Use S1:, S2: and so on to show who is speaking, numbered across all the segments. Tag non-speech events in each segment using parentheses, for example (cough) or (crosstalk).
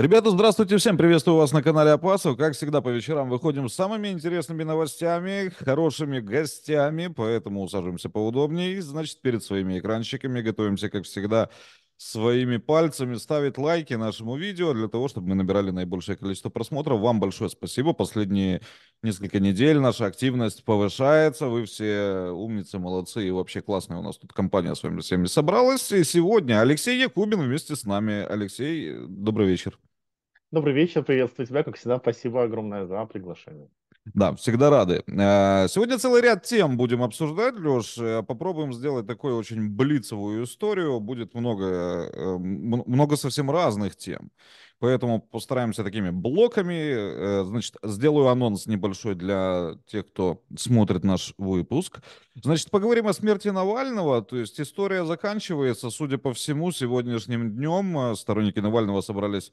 S1: Ребята, здравствуйте всем. Приветствую вас на канале Апасов. Как всегда, по вечерам выходим с самыми интересными новостями, хорошими гостями, поэтому усаживаемся поудобнее. И, значит, перед своими экранчиками готовимся, как всегда, своими пальцами ставить лайки нашему видео для того, чтобы мы набирали наибольшее количество просмотров. Вам большое спасибо. Последние несколько недель наша активность повышается. Вы все умницы, молодцы и вообще классная у нас тут компания с вами всеми собралась. И сегодня Алексей Якубин вместе с нами. Алексей, добрый вечер.
S2: Добрый вечер, приветствую тебя, как всегда, спасибо огромное за приглашение.
S1: Да, всегда рады. Э, сегодня целый ряд тем будем обсуждать, Леш. Э, попробуем сделать такую очень блицевую историю. Будет много, э, много совсем разных тем. Поэтому постараемся такими блоками. Значит, сделаю анонс небольшой для тех, кто смотрит наш выпуск. Значит, поговорим о смерти Навального. То есть история заканчивается, судя по всему, сегодняшним днем. Сторонники Навального собрались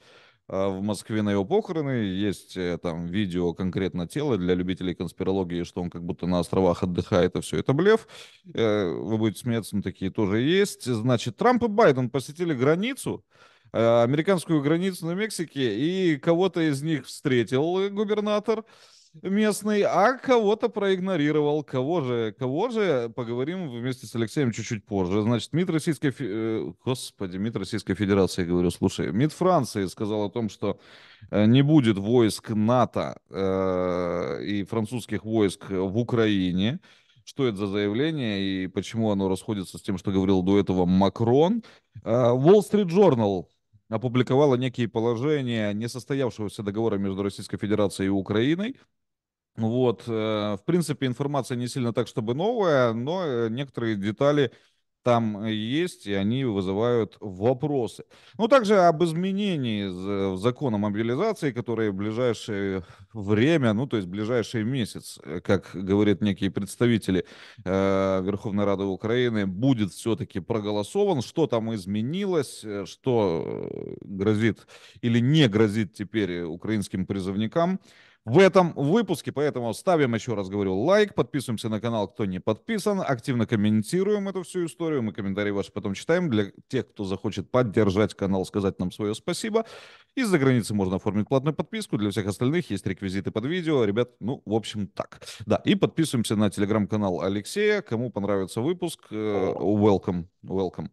S1: а в Москве на его похороны. Есть э, там видео конкретно тела для любителей конспирологии, что он как будто на островах отдыхает, и все это блеф. Э, вы будете смеяться, но такие тоже есть. Значит, Трамп и Байден посетили границу, э, американскую границу на Мексике, и кого-то из них встретил губернатор местный, а кого-то проигнорировал. Кого же, кого же, поговорим вместе с Алексеем чуть-чуть позже. Значит, МИД Российской, э, господи, МИД Российской Федерации, я говорю, слушай, МИД Франции сказал о том, что э, не будет войск НАТО э, и французских войск в Украине. Что это за заявление и почему оно расходится с тем, что говорил до этого Макрон? Э, Wall Street Journal опубликовала некие положения несостоявшегося договора между Российской Федерацией и Украиной. Ну вот, э, в принципе, информация не сильно так, чтобы новая, но э, некоторые детали там э, есть, и они вызывают вопросы. Ну, также об изменении закона мобилизации, которые в ближайшее время, ну, то есть ближайший месяц, как говорят некие представители Верховной Рады Украины, будет все-таки проголосован. Что там изменилось, что грозит или не грозит теперь украинским призывникам в этом выпуске. Поэтому ставим, еще раз говорю, лайк, подписываемся на канал, кто не подписан, активно комментируем эту всю историю, мы комментарии ваши потом читаем. Для тех, кто захочет поддержать канал, сказать нам свое спасибо. Из-за границы можно оформить платную подписку, для всех остальных есть реквизиты под видео. Ребят, ну, в общем, так. Да, и подписываемся на телеграм-канал Алексея, кому понравится выпуск, э, welcome, welcome.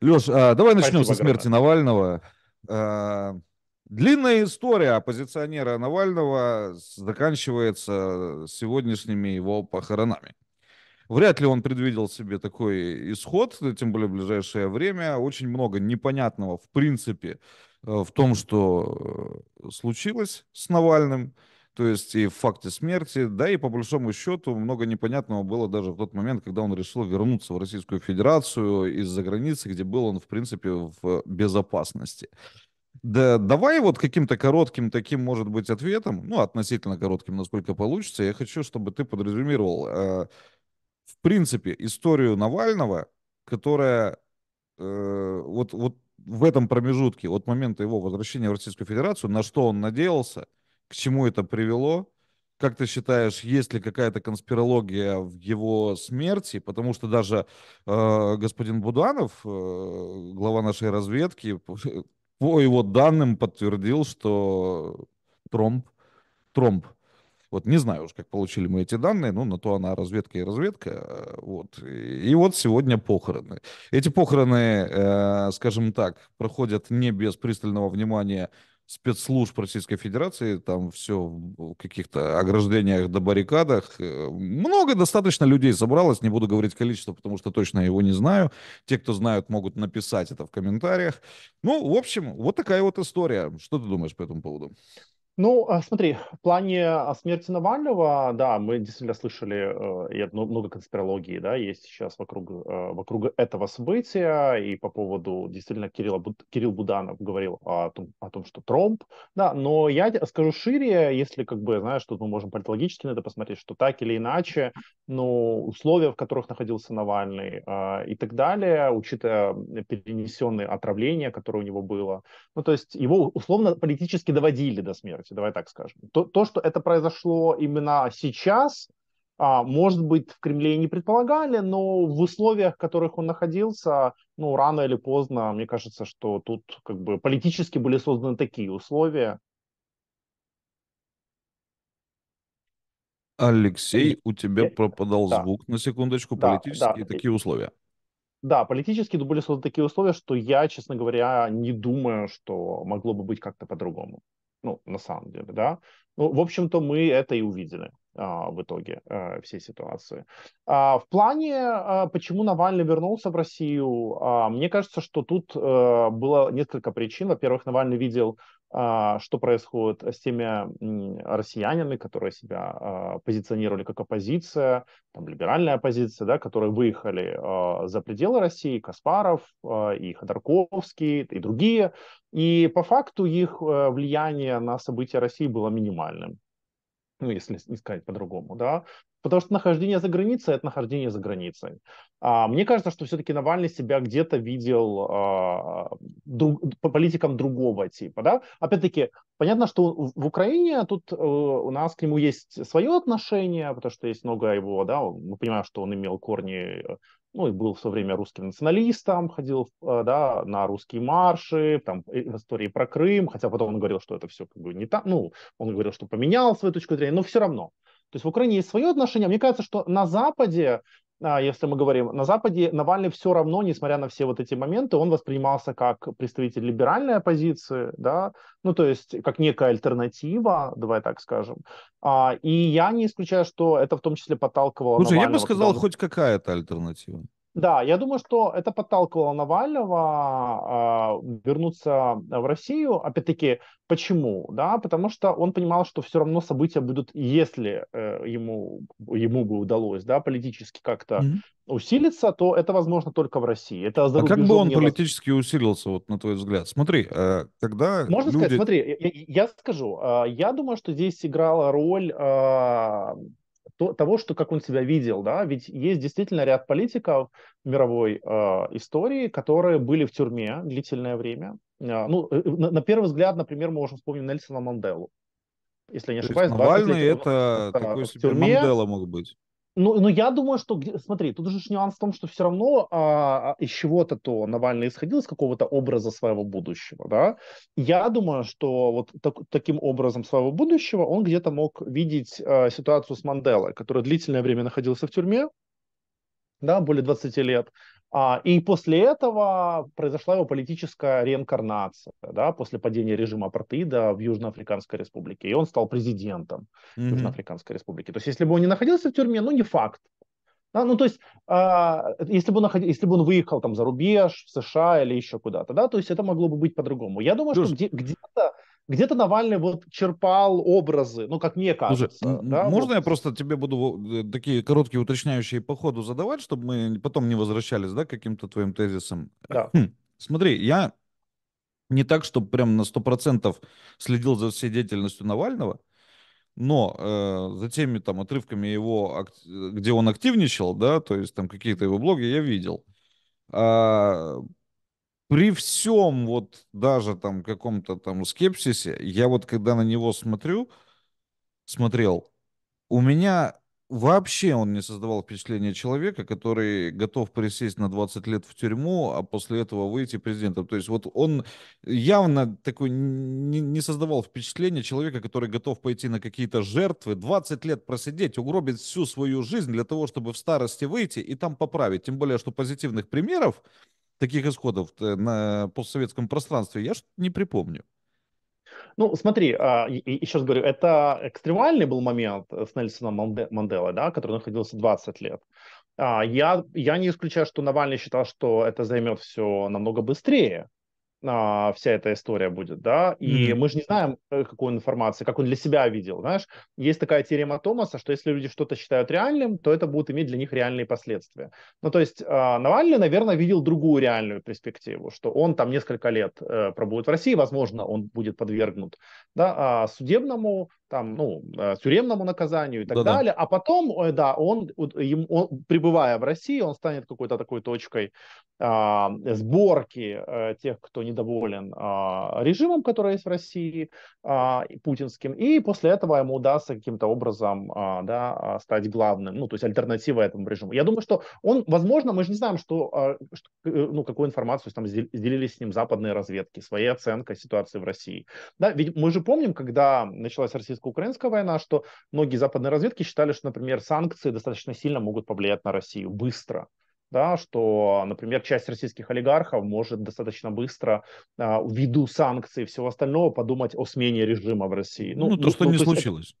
S1: Леш, а, давай начнем Спасибо, со смерти Грана. Навального. А, Длинная история оппозиционера Навального заканчивается сегодняшними его похоронами. Вряд ли он предвидел себе такой исход, тем более в ближайшее время. Очень много непонятного, в принципе, э, в том, что э, случилось с Навальным, то есть и в факте смерти, да и по большому счету много непонятного было даже в тот момент, когда он решил вернуться в Российскую Федерацию из-за границы, где был он, в принципе, в безопасности. Да, давай вот каким-то коротким таким, может быть, ответом, ну, относительно коротким, насколько получится. Я хочу, чтобы ты подразумировал э, в принципе, историю Навального, которая э, вот, вот в этом промежутке, от момента его возвращения в Российскую Федерацию, на что он надеялся, к чему это привело, как ты считаешь, есть ли какая-то конспирология в его смерти? Потому что даже э, господин Будуанов, э, глава нашей разведки, (laughs) по его данным подтвердил, что Тромп, Тромп, вот не знаю уж, как получили мы эти данные, но на то она разведка и разведка. Э, вот. И вот сегодня похороны. Эти похороны, э, скажем так, проходят не без пристального внимания спецслужб Российской Федерации, там все в каких-то ограждениях до баррикадах. Э, много достаточно людей собралось, не буду говорить количество, потому что точно его не знаю. Те, кто знают, могут написать это в комментариях.
S2: Ну, в общем, вот такая вот история. Что ты думаешь по этому поводу? Ну, а, смотри, в плане а, смерти Навального, да, мы действительно слышали э, и ну, много конспирологии, да, есть сейчас вокруг, э, вокруг этого события, и по поводу, действительно, Кирилла, Кирилл Буданов говорил о том, о том, что Трамп, да, но я скажу шире, если, как бы, знаешь, тут мы можем политологически на это посмотреть, что так или иначе, ну, условия, в которых находился Навальный э, и так далее, учитывая перенесенные отравления, которые у него было, ну, то есть его условно политически доводили до смерти, реальности, давай так скажем. То, то что это произошло именно сейчас, а, может быть, в Кремле и не предполагали, но в условиях, в которых он находился, ну, рано или поздно, мне кажется, что тут как бы политически были созданы такие условия.
S1: Алексей, у тебя э, пропадал да. звук на секундочку. Политические да, да. такие условия.
S2: Да, политически были созданы такие условия, что я, честно говоря, не думаю, что могло бы быть как-то по-другому ну, на самом деле, да. Ну, в общем-то, мы это и увидели а, в итоге э, всей ситуации. А, в плане, а, почему Навальный вернулся в Россию, а, мне кажется, что тут э, было несколько причин. Во-первых, Навальный видел а, что происходит с теми россиянами, которые себя а, позиционировали как оппозиция, там, либеральная оппозиция, да, которые выехали а, за пределы России, Каспаров и Ходорковский и другие. И по факту их э, влияние на события России было минимальным ну, если не сказать по-другому, да, Потому что нахождение за границей – это нахождение за границей. А, мне кажется, что все-таки Навальный себя где-то видел а, друг, политиком другого типа. Да? Опять-таки, понятно, что в Украине а тут э, у нас к нему есть свое отношение, потому что есть много его, да, мы понимаем, что он имел корни ну, и был все время русским националистом, ходил э, да, на русские марши, там, в истории про Крым, хотя потом он говорил, что это все как бы не так, ну, он говорил, что поменял свою точку зрения, но все равно. То есть в Украине есть свое отношение. Мне кажется, что на Западе, а, если мы говорим, на Западе Навальный все равно, несмотря на все вот эти моменты, он воспринимался как представитель либеральной оппозиции, да, ну то есть как некая альтернатива, давай так скажем. А, и я не исключаю, что это в том числе подталкивало Слушай, Навального я бы сказал, туда... хоть
S1: какая-то альтернатива.
S2: Да, я думаю, что это подталкивало Навального э, вернуться в Россию. Опять-таки, почему? Да, потому что он понимал, что все равно события будут, если э, ему ему бы удалось, да, политически как-то mm-hmm. усилиться, то это возможно только в России. Это а как бы он невозможно.
S1: политически усилился, вот на твой взгляд? Смотри, э, когда можно люди... сказать, смотри,
S2: я, я скажу, э, я думаю, что здесь играла роль э, то, того, что как он себя видел, да, ведь есть действительно ряд политиков мировой э, истории, которые были в тюрьме длительное время. А, ну, э, ну, на, на первый взгляд, например, мы можем вспомнить Нельсона Манделу, если
S1: не ошибаюсь. Навальный это такой себе тюрьме. Мандела мог быть.
S2: Ну, ну, я думаю, что, смотри, тут же нюанс в том, что все равно а, из чего-то то Навальный исходил, из какого-то образа своего будущего, да. Я думаю, что вот так, таким образом своего будущего он где-то мог видеть а, ситуацию с Манделой, который длительное время находился в тюрьме, да, более 20 лет, а, и после этого произошла его политическая реинкарнация, да, после падения режима апартеида в Южноафриканской республике. И он стал президентом mm-hmm. Южноафриканской республики. То есть, если бы он не находился в тюрьме, ну, не факт. Да, ну, то есть, э, если, бы он наход... если бы он выехал там за рубеж, в США или еще куда-то, да, то есть это могло бы быть по-другому. Я думаю, Слушай, что где- где-то где-то Навальный вот черпал образы, ну, как мне кажется. Слушай, да? Можно вот. я
S1: просто тебе буду э, такие короткие уточняющие по ходу задавать, чтобы мы потом не возвращались, да, к каким-то твоим тезисам? Да. Хм, (clears throat) смотри, я не так, чтобы прям на 100% следил за всей деятельностью Навального, но э, за теми там отрывками его, э, где он активничал, да, то есть там какие-то его блоги я видел. А, при всем вот даже там каком-то там скепсисе, я вот когда на него смотрю, смотрел, у меня вообще он не создавал впечатление человека, который готов присесть на 20 лет в тюрьму, а после этого выйти президентом. То есть вот он явно такой не, не создавал впечатление человека, который готов пойти на какие-то жертвы, 20 лет просидеть, угробить всю свою жизнь для того, чтобы в старости выйти и там поправить. Тем более, что позитивных примеров таких исходов э, на постсоветском пространстве я не припомню.
S2: Ну, смотри, еще а, раз говорю, это экстремальный был момент с Нельсоном Манделой, да, который находился 20 лет. А, я, я не исключаю, что Навальный считал, что это займет все намного быстрее а, вся эта история будет, да, и mm-hmm. мы же не знаем, э, какую информацию, как он для себя видел, знаешь, есть такая теорема Томаса, что если люди что-то считают реальным, то это будет иметь для них реальные последствия. Ну, то есть а, Навальный, наверное, видел другую реальную перспективу, что он там несколько лет э, пробует в России, возможно, он будет подвергнут, да, а, судебному там, ну, э, тюремному наказанию и так да, далее. А потом, э, да, он, он, он, пребывая в России, он станет какой-то такой точкой а, сборки а, тех, кто недоволен а, режимом, который есть в России, а, путинским. И после этого ему удастся каким-то образом а, да, стать главным, ну, то есть альтернатива этому режиму. Я думаю, что он, возможно, мы же не знаем, что, а, что ну, какую информацию там делились с ним западные разведки, своей оценкой ситуации в России. Да, ведь мы же помним, когда началась российская российско-украинская война, что многие западные разведки считали, что, например, санкции достаточно сильно могут повлиять на Россию быстро да, что, например, часть российских олигархов может достаточно быстро а, ввиду санкций и всего остального подумать о смене режима в России. Ну, ну то, ну, что ну, не случилось.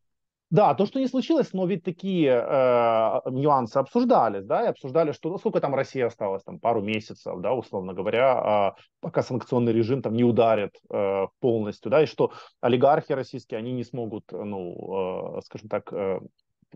S2: Да, то, что не случилось, но ведь такие э, нюансы обсуждались, да, и обсуждали, что ну, сколько там России осталось, там пару месяцев, да, условно говоря, э, пока санкционный режим там не ударит э, полностью, да, и что олигархи российские, они не смогут, э, ну, э, скажем так, э,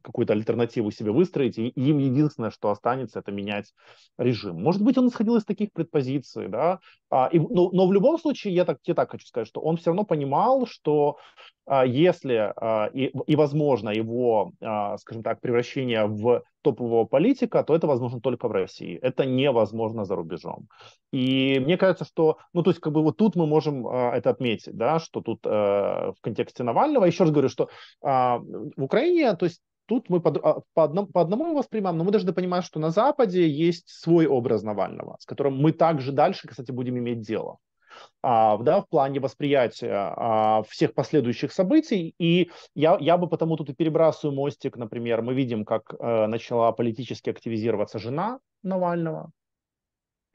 S2: какую-то альтернативу себе выстроить, и им единственное, что останется, это менять режим. Может быть, он исходил из таких предпозиций, да, а, и, но, но в любом случае, я так, я так хочу сказать, что он все равно понимал, что а, если, а, и, и возможно его, а, скажем так, превращение в топового политика, то это возможно только в России. Это невозможно за рубежом. И мне кажется, что, ну, то есть, как бы вот тут мы можем э, это отметить, да, что тут э, в контексте Навального, еще раз говорю, что э, в Украине, то есть, тут мы а, по, по, одному, по одному его воспринимаем, но мы должны понимать, что на Западе есть свой образ Навального, с которым мы также дальше, кстати, будем иметь дело. А, да, в плане восприятия а, всех последующих событий. И я, я бы потому тут и перебрасываю мостик, например, мы видим, как э, начала политически активизироваться жена Навального,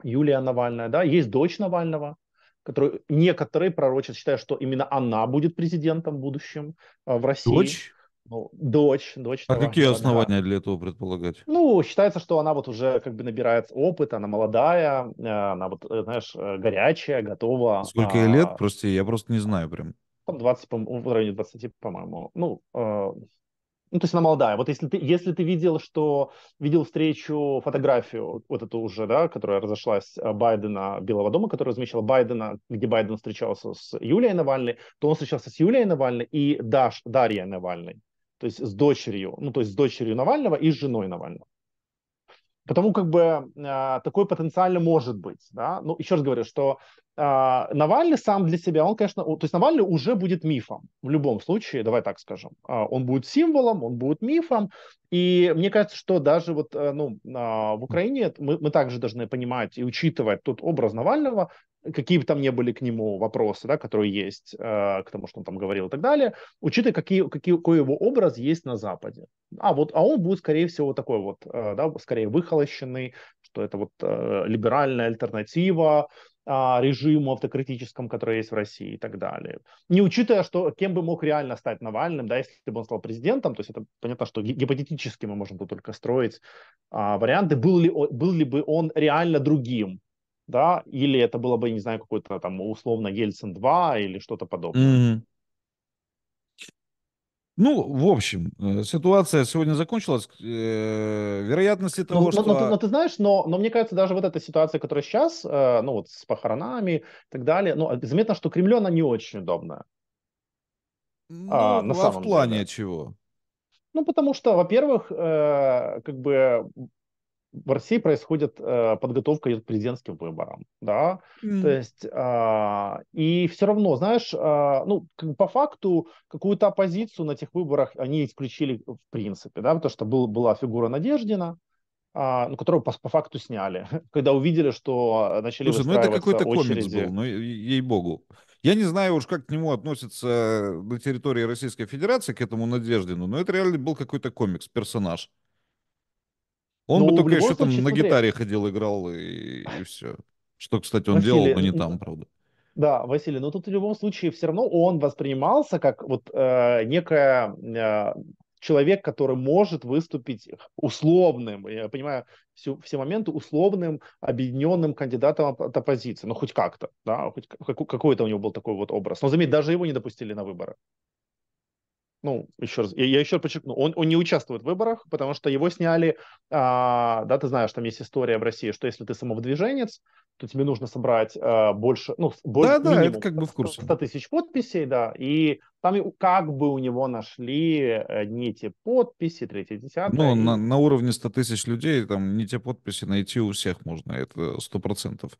S2: Юлия Навальная, да, есть дочь Навального, которую некоторые пророчат, считая, что именно она будет президентом в будущем э, в России. Дочь? Ну, дочь, дочь. А какие молодая.
S1: основания для этого предполагать?
S2: Ну, считается, что она вот уже как бы набирает опыт, она молодая, а, она вот, э, знаешь, э, горячая, готова. Сколько ей лет? А.
S1: Прости, я просто не знаю прям.
S2: Там 20, по в районе 20, по-моему. Ну, э, ну, то есть она молодая. Вот если ты, если ты видел, что видел встречу, фотографию вот эту уже, да, которая разошлась Байдена Белого дома, которая размещала Байдена, где Байден встречался с Юлией Навальной, то он встречался с Юлией Навальной и Даш, Дарьей Навальной то есть с дочерью, ну, то есть с дочерью Навального и с женой Навального. Потому как бы э, а, такой потенциально может быть, да. Ну, еще раз говорю, что а, Навальный сам для себя, он, конечно, то есть Навальный уже будет мифом в любом случае, давай так скажем. А, он будет символом, он будет мифом, и мне кажется, что даже вот э, ну, а, в Украине мы, мы также должны понимать и учитывать тот образ Навального, какие бы там ни были к нему вопросы, да, которые есть э, к тому, что он там говорил и так далее, учитывая, какие, какие, какой его образ есть на Западе. А вот а он будет, скорее всего, такой вот, э, да, скорее выхолощенный, что это вот либеральная альтернатива, а, режиму автокритическом, который есть в России и так далее. Не учитывая, что кем бы мог реально стать Навальным, да, если бы он стал президентом, то есть это понятно, что гипотетически мы можем тут только строить а, варианты, был ли, был ли бы он реально другим, да, или это было бы, не знаю, какой-то там условно Ельцин 2 или что-то подобное.
S1: Mm-hmm. Ну, в общем, э, ситуация сегодня закончилась. Э, Вероятности ну, того, но, ну, ну, что... Но, но, но
S2: ты знаешь, но, но мне кажется, даже вот эта ситуация, которая сейчас, э, ну вот с похоронами и так далее, ну, заметно, что Кремлю она не очень удобная. Ну, а, а на а самом в плане деле. чего? Ну, потому что, во-первых, э, как бы в России происходит э, подготовка к президентским выборам, да, mm. то есть э, и все равно, знаешь, э, ну по факту какую-то оппозицию на тех выборах они исключили в принципе, да, потому что был, была фигура Надеждина, а, ну, которую по, по факту сняли, (laughs) когда увидели, что начали Слушай, ну это какой-то комикс был, ну,
S1: ей-богу. Я не знаю уж, как к нему относятся э, на территории Российской Федерации, к этому Надеждину, но это реально был какой-то комикс, персонаж.
S2: Он Но бы ну, только еще там на гитаре
S1: ходил, играл и, и все. Что, кстати, он Василий, делал, но не там, правда.
S2: Да, Василий, но ну, тут в любом случае все равно он воспринимался как вот э, некая э, человек, который может выступить условным, я понимаю, все все моменты условным, объединенным кандидатом от оппозиции, ну хоть как-то, да, хоть какой-то у него был такой вот образ. Но заметь, даже его не допустили на выборы ну, еще раз, я, я еще подчеркну, он, он не участвует в выборах, потому что его сняли, а, да, ты знаешь, там есть история в России, что если ты самовдвиженец, то тебе нужно собрать а, больше, ну, больше, да, минимум, да, это как бы в курсе. 100 тысяч подписей, да, и там как бы у него нашли э, не те подписи, третье, десятое. Ну, на,
S1: на уровне 100 тысяч людей там не те подписи найти у всех можно, это сто процентов.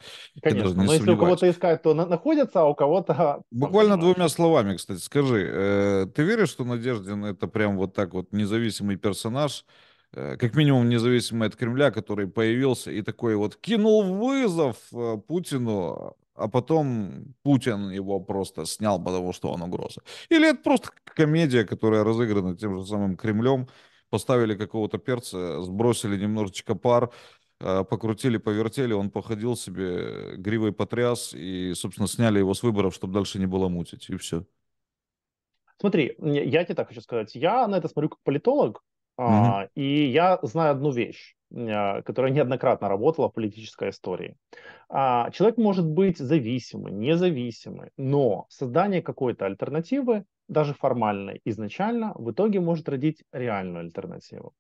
S1: Конечно, но если у кого-то
S2: искать, то на- находятся, а у кого-то...
S1: Буквально двумя словами, кстати, скажи, э, ты веришь, что Надеждин это прям вот так вот независимый персонаж, э, как минимум независимый от Кремля, который появился и такой вот кинул вызов э, Путину, а потом Путин его просто снял, потому что он угроза. Или это просто комедия, которая разыграна тем же самым Кремлем, поставили какого-то перца, сбросили немножечко пар, а, покрутили, повертели, он походил себе, э, гривой потряс и, собственно, сняли его с выборов, чтобы дальше не было мутить, и все.
S2: Смотри, я тебе так хочу сказать. Я на это смотрю как политолог, угу. а, и я знаю одну вещь. А, которая неоднократно работала в политической истории. А, человек может быть зависимый, независимый, но создание какой-то альтернативы, даже формальной, изначально в итоге может родить реальную альтернативу.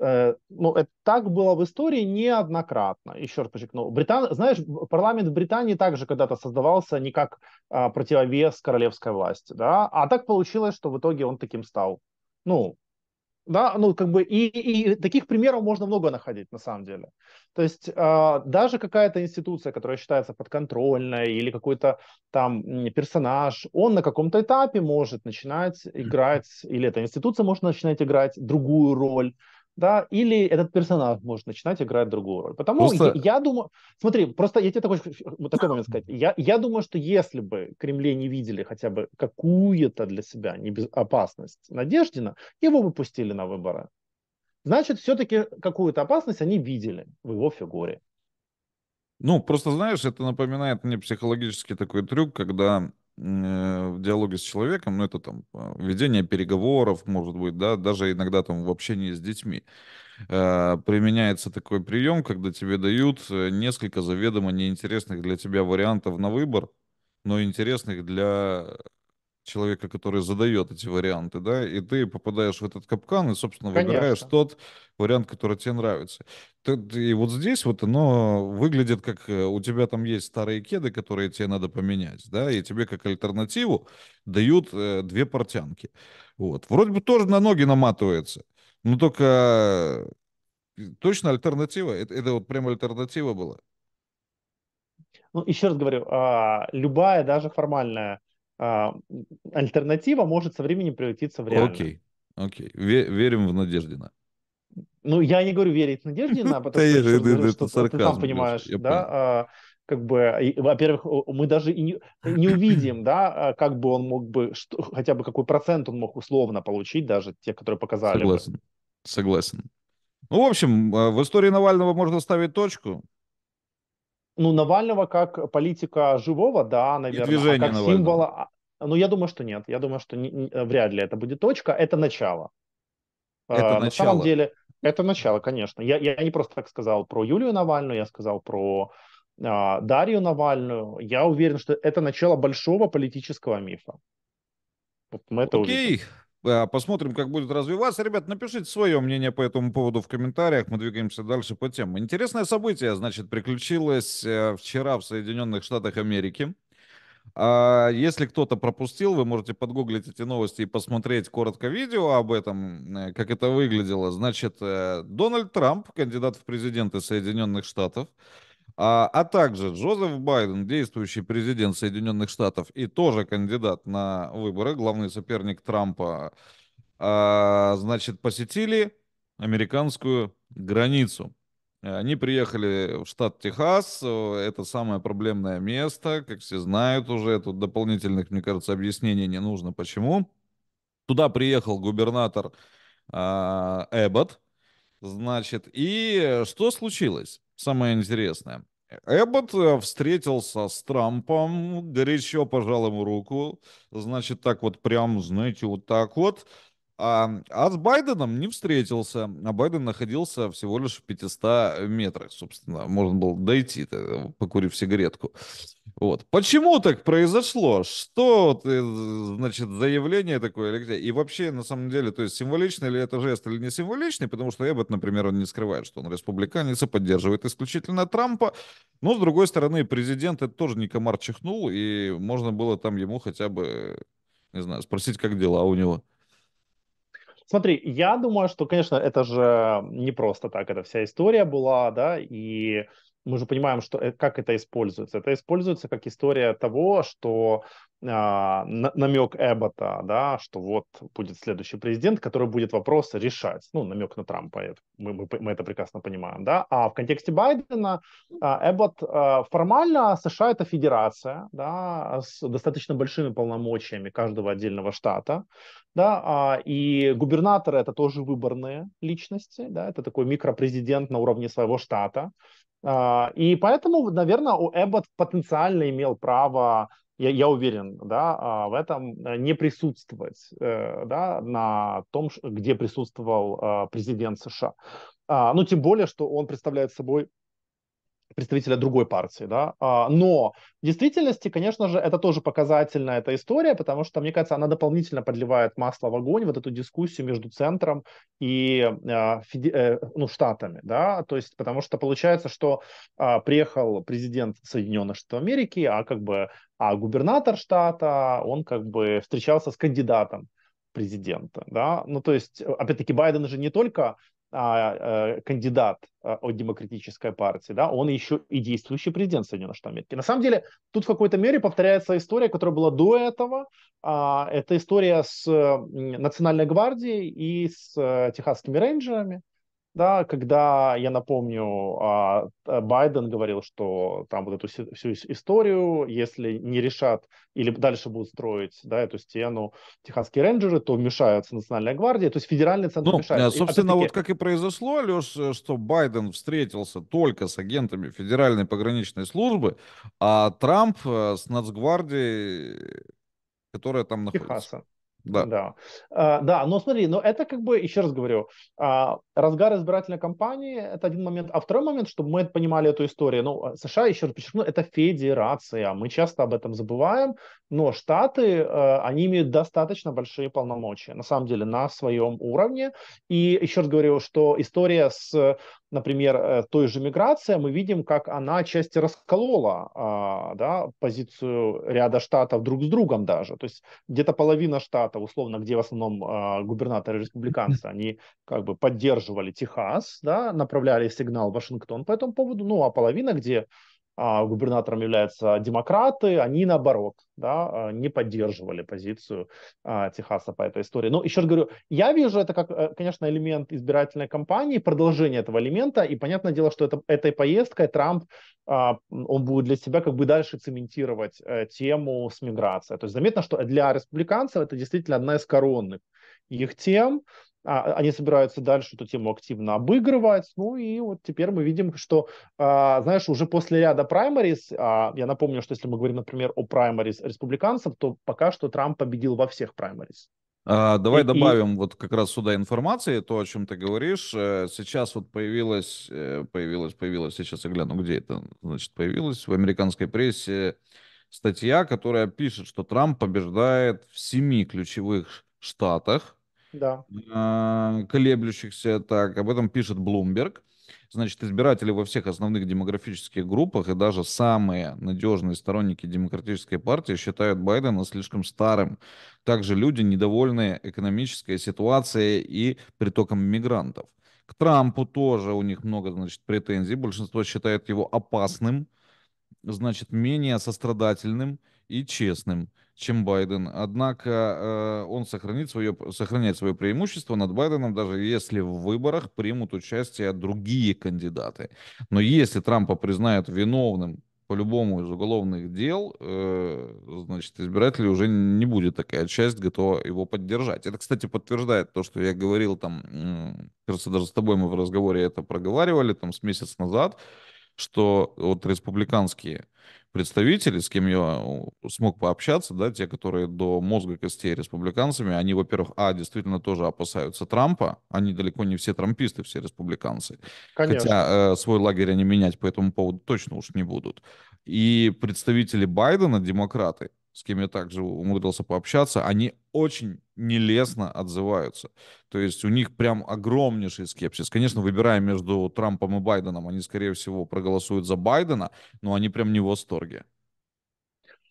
S2: Э, ну, это так было в истории неоднократно. Еще раз подчеркну. Британ... Знаешь, парламент в Британии также когда-то создавался не как а, противовес королевской власти, да? А так получилось, что в итоге он таким стал. Ну, да, ну как бы и, и таких примеров можно много находить на самом деле. То есть э, даже какая-то институция, которая считается подконтрольной или какой-то там персонаж, он на каком-то этапе может начинать играть, или эта институция может начинать играть другую роль, да, или этот персонаж может начинать играть другую роль. Потому просто... я, я думаю, смотри, просто я тебе такой, вот такой момент сказать. Я, я думаю, что если бы Кремле не видели хотя бы какую-то для себя опасность Надеждина, его бы пустили на выборы. Значит, все-таки какую-то опасность они видели в его фигуре.
S1: Ну, просто знаешь, это напоминает мне психологический такой трюк, когда в э, диалоге с человеком, ну, это там а, ведение переговоров, может быть, да, даже иногда там в общении с детьми, а, применяется такой прием, когда тебе дают э, несколько заведомо неинтересных для тебя вариантов на выбор, но интересных для человека, который задает эти варианты, да, и ты попадаешь в этот капкан и, собственно, Конечно. выбираешь тот вариант, который тебе нравится. И вот здесь вот оно выглядит как э, у тебя там есть старые кеды, которые тебе надо поменять, да, и тебе как альтернативу дают э, две портянки. Вот. Вроде бы тоже на ноги наматывается, но только э, точно альтернатива. Это, это вот прям альтернатива была.
S2: Ну, еще раз говорю, а, любая, даже формальная а, альтернатива может со временем превратиться в реальность. Окей,
S1: окей. Верим в Надеждина.
S2: Ну, я не говорю верить Надеждина, (laughs) потому что ты сам понимаешь, да, а, как бы, во-первых, мы даже и не, не увидим, да, а, как бы он мог бы, что, хотя бы какой процент он мог условно получить, даже те, которые показали. Согласен,
S1: бы. согласен. Ну, в общем, в истории Навального можно ставить точку
S2: ну, Навального как политика живого, да, наверное, а как Навального. символа... А, ну, я думаю, что нет. Я думаю, что не, не, э, вряд ли это будет точка. Это начало.
S1: Это а, начало. На самом
S2: деле, это начало, конечно. Я, я не просто так сказал про Юлию Навальную, я сказал про а, Дарью Навальную. Я уверен, что это начало большого политического мифа. Вот мы это
S1: Окей. увидим. Э, посмотрим, как будет развиваться. Ребят, напишите свое мнение по этому поводу в комментариях. Мы двигаемся дальше по темам. Интересное событие, значит, приключилось э, вчера в Соединенных Штатах Америки. А, если кто-то пропустил, вы можете подгуглить эти новости и посмотреть коротко видео об этом, э, как это выглядело. Значит, Дональд Трамп, кандидат в президенты Соединенных Штатов, а, а также Джозеф Байден, действующий президент Соединенных Штатов и тоже кандидат на выборы, главный соперник Трампа, а, значит, посетили американскую границу. Они приехали в штат Техас, это самое проблемное место, как все знают уже, тут дополнительных, мне кажется, объяснений не нужно, почему. Туда приехал губернатор э, Эббот, значит, и э, что случилось? самое интересное. Эббот э, встретился с Трампом, горячо пожал ему руку, значит, так вот прям, знаете, вот так вот. А, а с Байденом не встретился, а Байден находился всего лишь в 500 метрах, собственно, можно было дойти, покурив сигаретку. Вот. Почему так произошло? Что, ты, значит, заявление такое или где? И вообще, на самом деле, то есть символичный ли это жест или не символичный? Потому что Эббот, например, он не скрывает, что он республиканец и поддерживает исключительно Трампа. Но, с другой стороны, президент это тоже не комар чихнул, и можно было там ему хотя бы, не знаю, спросить, как дела у него.
S2: Смотри, я думаю, что, конечно, это же не просто так, это вся история была, да, и мы же понимаем, что, э, как это используется. Это используется как история того, что э, намек Эббота, да, что вот будет следующий президент, который будет вопросы решать. Ну, намек на Трампа, э, мы, мы, мы это прекрасно понимаем, да. А в контексте Байдена а, Эббот э, формально США это федерация, да, с достаточно большими полномочиями каждого отдельного штата, да, э, и губернаторы это тоже выборные личности, да, это такой микропрезидент на уровне своего штата, а, и поэтому, наверное, у Эббот потенциально имел право, я, я уверен, да, а, в этом э, не присутствовать э, да, на том, где присутствовал а, президент США. Ну, тем более, что он представляет собой представителя другой партии, да, а, но в действительности, конечно же, это тоже показательная эта история, потому что, мне кажется, она дополнительно подливает масло в огонь, вот эту дискуссию между центром и а, э, ну, штатами, да, то есть потому что получается, что а, приехал президент Соединенных Штатов Америки, а как бы а губернатор штата, он как бы встречался с кандидатом президента, да, ну то есть, опять-таки, Байден же не только а, э, кандидат а, от демократической партии, да, он еще и действующий президент Соединенных Штатов Америки. На самом деле, тут в какой-то мере повторяется история, которая была до этого. А, это история с Национальной гвардией и с э, техасскими рейнджерами да, когда, я напомню, а, Байден говорил, что там вот эту всю историю, если не решат или дальше будут строить, да, эту стену техасские рейнджеры, то вмешаются Национальная гвардия, то есть федеральный центр ну, вмешается. Да, собственно, и, вот
S1: как и произошло, Леш, э, что Байден встретился только с агентами федеральной пограничной службы, а Трамп э, с
S2: нацгвардией, которая там находится. Техаса. Да. Да. А, да, но смотри, но это как бы, еще раз говорю, а, разгар избирательной кампании, это один момент. А второй момент, чтобы мы понимали эту историю, ну, э, США, еще раз подчеркну, это федерация, мы часто об этом забываем, но штаты, э, они имеют достаточно большие полномочия, на самом деле, на своем уровне. И еще раз говорю, что история с например, э, той же миграцией, мы видим, как она отчасти расколола а, да, позицию ряда штатов друг с другом даже. То есть где-то половина штата, условно, где в основном а, губернаторы-республиканцы, они как бы поддерживают поддерживали Техас, да, направляли сигнал в Вашингтон по этому поводу, ну, а половина, где а, губернатором являются демократы, они, наоборот, да, а, не поддерживали позицию а, Техаса по этой истории. Но, ну, еще раз говорю, я вижу это как, э, конечно, элемент избирательной кампании, продолжение этого элемента, и понятное дело, что это, этой поездкой Трамп, а, он будет для себя как бы дальше цементировать а, тему с миграцией. То есть заметно, что для республиканцев это действительно одна из коронных их тем, а, они собираются дальше эту тему активно обыгрывать. Ну и вот теперь мы видим, что, а, знаешь, уже после ряда праймарис, а, я напомню, что если мы говорим, например, о праймарис республиканцев, то пока что Трамп победил во всех праймарис.
S1: А, давай и, добавим и... вот как раз сюда информации, то, о чем ты говоришь. Э, сейчас вот появилось, э, появилось, появилось, сейчас я гляну, где это, значит, появилось в американской прессе статья, которая пишет, что Трамп побеждает в семи ключевых штатах, да. А, колеблющихся. Так, об этом пишет Bloomberg. Значит, избиратели во всех основных демографических группах и даже самые надежные сторонники демократической партии считают Байдена слишком старым. Также люди недовольны экономической ситуацией и притоком мигрантов. К Трампу тоже у них много значит, претензий. Большинство считает его опасным, значит, менее сострадательным и честным чем Байден. Однако э, он сохранит свое, сохраняет свое преимущество над Байденом, даже если в выборах примут участие другие кандидаты. Но если Трампа признают виновным по любому из уголовных дел, э, значит, избирателей уже не будет такая часть готова его поддержать. Это, кстати, подтверждает то, что я говорил там, кажется, даже с тобой мы в разговоре это проговаривали там с месяц назад, что вот республиканские представители, с кем я смог пообщаться, да, те, которые до мозга костей республиканцами, они, во-первых, а, действительно тоже опасаются Трампа, они далеко не все трамписты, все республиканцы.
S2: Конечно. Хотя
S1: э, свой лагерь они менять по этому поводу точно уж не будут. И представители Байдена, демократы, с кем я также умудрился пообщаться, они очень нелестно отзываются. То есть у них прям огромнейший скепсис. Конечно, выбирая между Трампом и Байденом, они, скорее всего, проголосуют за Байдена, но они прям не в восторге.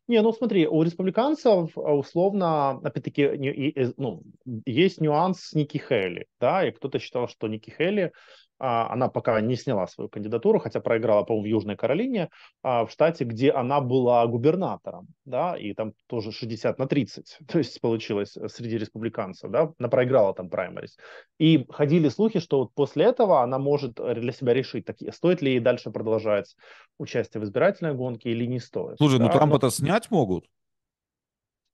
S2: Не, ну смотри, у республиканцев а, условно, опять-таки, э, ну, есть нюанс с Ники Хелли, да, и кто-то считал, что Ники Хелли а, она пока не сняла свою кандидатуру, хотя проиграла, по-моему, в Южной Каролине, а, в штате, где она была губернатором, да, и там тоже 60 на 30, (laughs) то есть получилось э, среди республиканцев, да, она проиграла там праймерис. И ходили слухи, что вот после этого она может для себя решить, так, стоит ли ей дальше продолжать участие в избирательной гонке или не стоит. Слушай, ну да? ну Трампа-то Но... снять могут?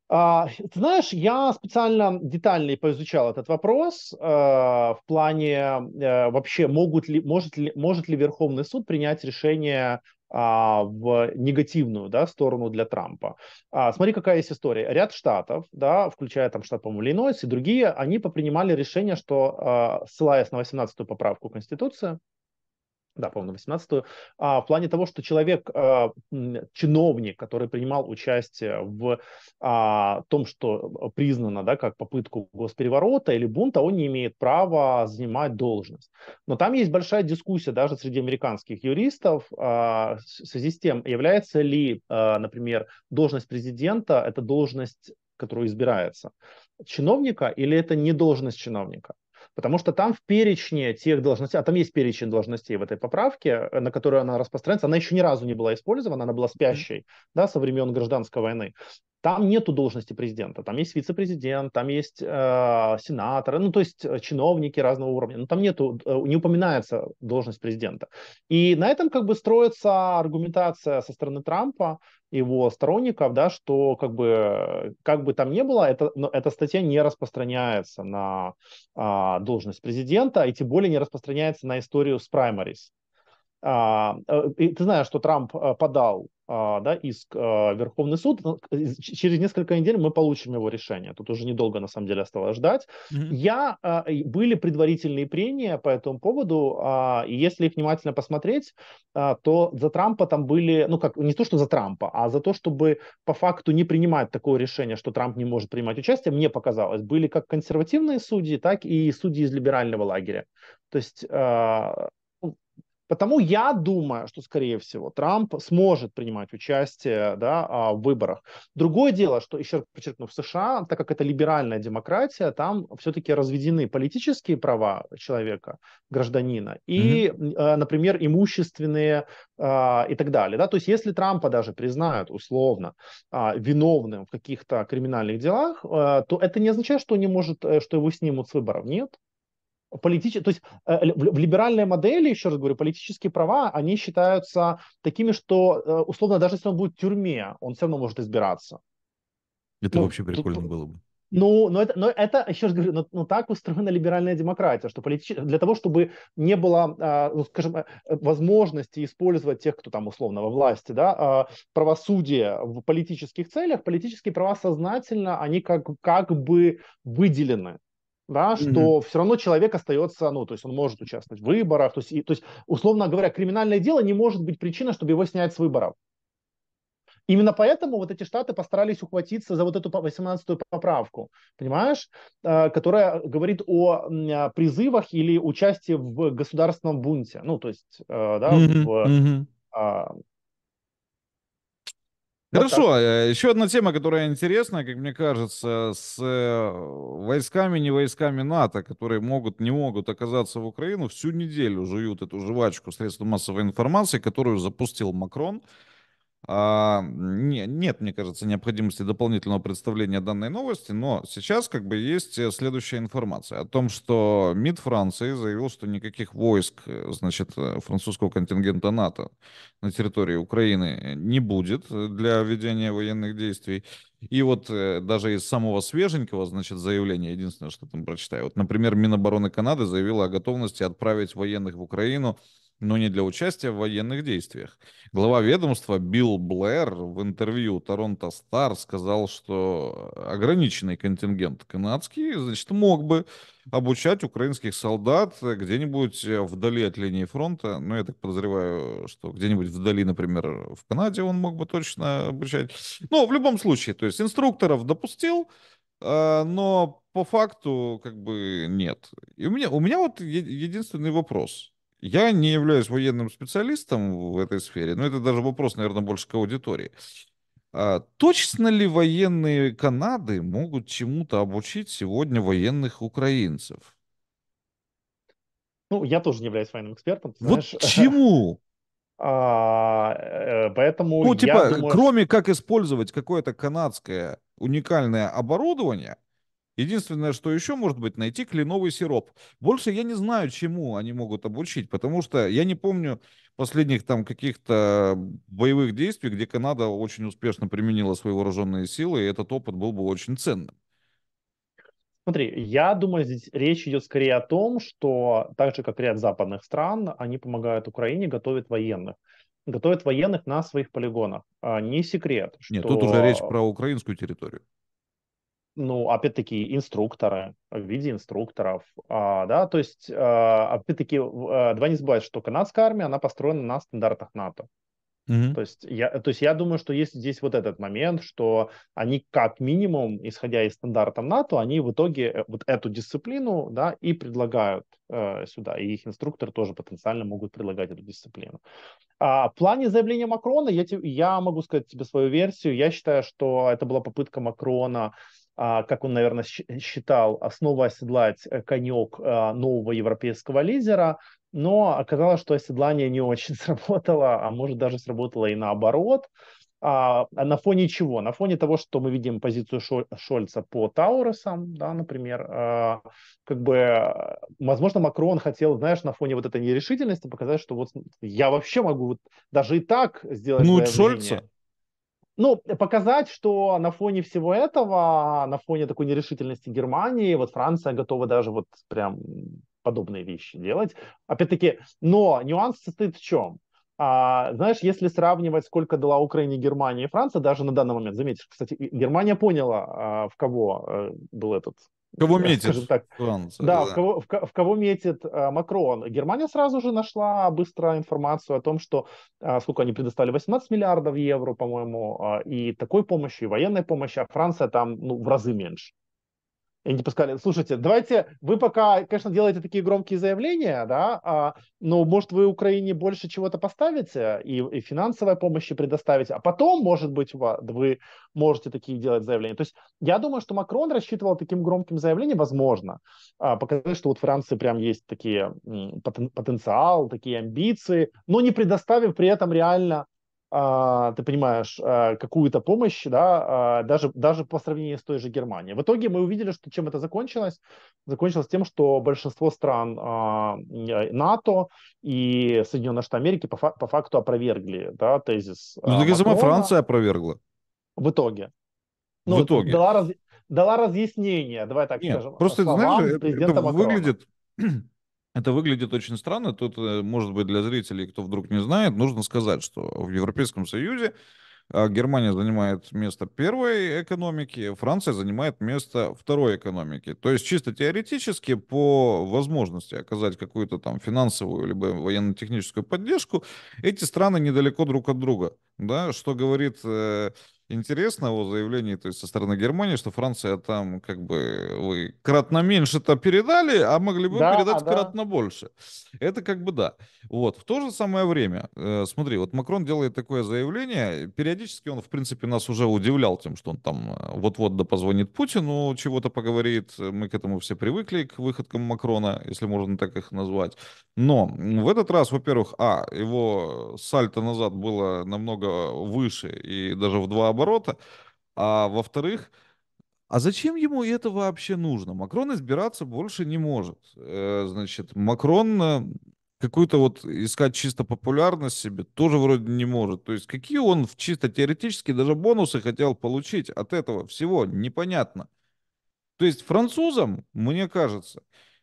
S2: А, ты знаешь, я специально детально поизучал этот вопрос а, в плане э, вообще могут ли, может, ли, может ли Верховный суд принять решение а, в негативную да, сторону для Трампа. смотри, какая есть история. Ряд штатов, да, включая там штат, по-моему, Иллинойс и другие, они попринимали решение, что, ссылаясь на 18-ю поправку Конституции, да, по-моему, 18 а, в плане того, что человек, а, чиновник, который принимал участие в а, том, что признано да, как попытку госпереворота или бунта, он не имеет права занимать должность. Но там есть большая дискуссия даже среди американских юристов а, в связи с тем, является ли, а, например, должность президента, это должность, которую избирается, чиновника или это не должность чиновника потому что там в перечне тех должностей, а там есть перечень должностей в этой поправке, э, на которую она распространяется, она еще ни разу не была использована, она была спящей, mm-hmm. да, со времен гражданской войны. Там нету должности президента, там есть вице-президент, там есть э, сенаторы, ну то есть э, чиновники разного уровня, но там нету, э, не упоминается должность президента. И на этом как бы строится аргументация со стороны Трампа, его сторонников, да, что как бы, как бы там ни было, это, но эта статья не распространяется на а, должность президента, и тем более не распространяется на историю с праймарис. А, э, ты знаешь, что Трамп э, подал а, да, иск а, в Верховный суд. Через несколько недель мы получим его решение. Тут уже недолго, на самом деле, осталось ждать. Mm-hmm. Я, были предварительные прения по этому поводу. И если их внимательно посмотреть, то за Трампа там были, ну как, не то, что за Трампа, а за то, чтобы по факту не принимать такое решение, что Трамп не может принимать участие, мне показалось, были как консервативные судьи, так и судьи из либерального лагеря. То есть Потому я думаю, что, скорее всего, Трамп сможет принимать участие да, а, в выборах. Другое дело, что, еще раз подчеркну, в США, так как это либеральная демократия, там все-таки разведены политические права человека, гражданина, и, mm-hmm. например, имущественные а, и так далее. Да? То есть если Трампа даже признают условно а, виновным в каких-то криминальных делах, э, то это не означает, что, не может, э, что его снимут с выборов. Нет политич... то есть э, в либеральной модели, еще раз говорю, политические права, они считаются такими, что, э, условно, даже если он будет в тюрьме, он все равно может избираться. Это ну, вообще
S1: прикольно тут... было
S2: бы. Ну, но это, но это, еще раз говорю, но, ну, так устроена либеральная демократия, что политич... для того, чтобы не было, э, ну, скажем, э, возможности использовать тех, кто там условно во власти, да, э, правосудие в политических целях, политические права сознательно, они как, как бы выделены да, что mm-hmm. все равно человек остается, ну, то есть он может участвовать в выборах, то есть, и, то есть, условно говоря, криминальное дело не может быть причиной, чтобы его снять с выборов. Именно поэтому вот эти штаты постарались ухватиться за вот эту 18-ю поправку, понимаешь, э, которая говорит о призывах или участии в государственном бунте, ну, то есть, э, да, mm-hmm. в... Mm-hmm
S1: Хорошо, э, еще одна тема, которая интересная, как мне кажется, с э, войсками, не войсками НАТО, которые могут, не могут оказаться в Украину, всю неделю жуют эту жвачку средства массовой информации, которую запустил Макрон. А, не, нет, мне кажется, необходимости дополнительного представления данной новости, но сейчас как бы есть э, следующая информация о том, что МИД Франции заявил, что никаких войск, э, значит, э, французского контингента НАТО на территории Украины не будет для ведения военных действий. И вот даже из самого свеженького, значит, заявления, единственное, что там прочитаю, вот, например, Минобороны Канады заявила о готовности отправить военных в Украину но не для участия в военных действиях. Глава ведомства Билл Блэр в интервью Торонто Стар сказал, что ограниченный контингент канадский, значит, мог бы обучать украинских солдат где-нибудь э, вдали от линии фронта. Ну, я так подозреваю, что где-нибудь вдали, например, в Канаде он мог бы точно обучать. Но ну, в любом случае, то есть инструкторов допустил, э, но по факту как бы нет. И у меня, у меня вот единственный вопрос – я не являюсь военным специалистом в этой сфере, но это даже вопрос, наверное, больше к аудитории. А точно ли военные Канады могут чему-то обучить сегодня военных украинцев?
S2: Ну, я тоже не являюсь военным экспертом. вот чему? (laughs) А, э, поэтому ну, типа, думаю... кроме
S1: как использовать какое-то канадское уникальное оборудование – Единственное, что еще может быть, найти кленовый сироп. Больше я не знаю, чему они могут обучить, потому что я не помню последних там каких-то боевых действий, где Канада очень успешно применила свои вооруженные
S2: силы, и этот опыт был бы очень ценным. Смотри, я думаю, здесь речь идет скорее о том, что так же, как ряд западных стран, они помогают Украине готовить военных. Готовят военных на своих полигонах. А, не секрет. Что... тут уже речь про
S1: украинскую территорию
S2: ну, опять-таки, инструкторы в виде инструкторов, а, да, то есть, а, опять-таки, а, два не забывать, что канадская армия, она построена на стандартах НАТО. Mm-hmm. То, есть я, то есть я думаю, что есть здесь вот этот момент, что они как минимум, исходя из стандартов НАТО, они в итоге э, вот эту дисциплину, да, и предлагают э, сюда, и их инструктор тоже потенциально могут предлагать эту дисциплину. А, в плане заявления Макрона, я, я могу сказать тебе свою версию, я считаю, что это была попытка Макрона э, а, как он, наверное, считал, снова оседлать э, конек а, нового европейского лидера, но оказалось, что оседлание не очень (laughs) сработало, а может даже сработало и наоборот. А, а на фоне чего? На фоне того, что мы видим позицию Шольца по Таурусам, да, например, как бы, возможно, Макрон хотел, знаешь, на фоне вот этой нерешительности показать, что вот ну, я вообще могу вот даже и так сделать. Ну, Шольца? ну, показать, что на фоне всего этого, на фоне такой нерешительности Германии, вот Франция готова даже вот прям подобные вещи делать. Опять-таки, но нюанс состоит в чем? А, знаешь, если сравнивать, сколько дала Украине Германия и Франция, даже на данный момент, заметишь, кстати, Германия поняла, а, в кого а, был этот Кого э, метит? Так. Франция, да, да. В, кого, в, в кого метит а, Макрон. Германия сразу же нашла быстро информацию о том, что а, сколько они предоставили, 18 миллиардов евро, по-моему, а, и такой помощи, и военной помощи, а Франция там ну, в разы меньше. И они пускали, слушайте, давайте, вы пока, конечно, делаете такие громкие заявления, да, а, но, может, вы Украине больше чего-то поставите и, и финансовой помощи предоставите, а потом, может быть, вы можете такие делать заявления. То есть я думаю, что Макрон рассчитывал таким громким заявлением, возможно, а, показать, что вот Франции прям есть такие потенциал, такие амбиции, но не предоставив при этом реально а, ты понимаешь, а, какую-то помощь, да, а, даже, даже по сравнению с той же Германией. В итоге мы увидели, что чем это закончилось. Закончилось тем, что большинство стран э, НАТО и Соединенные Штаты Америки по, по факту опровергли да, тезис. Ну, так сама Франция опровергла. В итоге. Ну, в итоге. Дала, раз... дала разъяснение, давай так Нет, скажем. Просто, знаешь, это выглядит
S1: это выглядит очень странно. Тут, э, может быть, для зрителей, кто вдруг не знает, нужно сказать, что в Европейском Союзе а, Германия занимает место первой экономики, Франция занимает место второй экономики. То есть чисто теоретически по возможности оказать какую-то там финансовую либо военно-техническую поддержку эти страны недалеко друг от друга, да, что говорит э, интересно его заявление то есть со стороны Германии, что Франция там как бы вы кратно меньше-то передали, а могли бы да, передать да. кратно больше. Это как бы да. Вот. В то же самое время, э, смотри, вот Макрон делает такое заявление, периодически он, в принципе, нас уже удивлял тем, что он там э, вот-вот да позвонит Путину, чего-то поговорит, мы к этому все привыкли, к выходкам Макрона, если можно так их назвать. Но в этот раз, во-первых, а, его сальто назад было намного выше и даже в два оборота, оборота. А во-вторых, а зачем ему это вообще нужно? Макрон избираться больше не может. Э, значит, Макрон э, какую-то вот искать чисто популярность себе тоже вроде не может. То есть какие он в чисто теоретически даже бонусы хотел получить от этого всего, непонятно. То есть французам, мне кажется,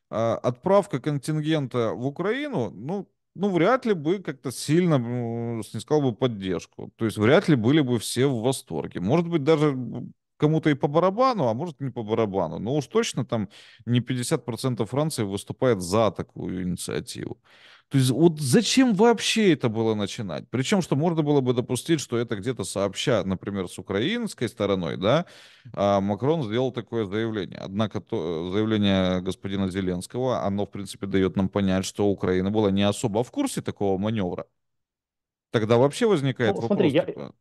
S1: а, отправка контингента в Украину, ну, ну, вряд ли бы как-то сильно ну, снискал бы поддержку. То есть вряд ли были бы все в восторге. Может быть, даже кому-то и по барабану, а может не по барабану. Но уж точно там не 50% Франции выступает за такую инициативу. То есть вот зачем вообще это было начинать? Причем, что можно было бы допустить, что это где-то сообща, например, с украинской стороной, да, а Макрон сделал такое заявление. Однако то, э, заявление господина Зеленского, оно, в принципе, дает нам понять, что Украина была не особо в курсе такого маневра. Тогда вообще возникает ну, вопрос. Смотри, типа... я...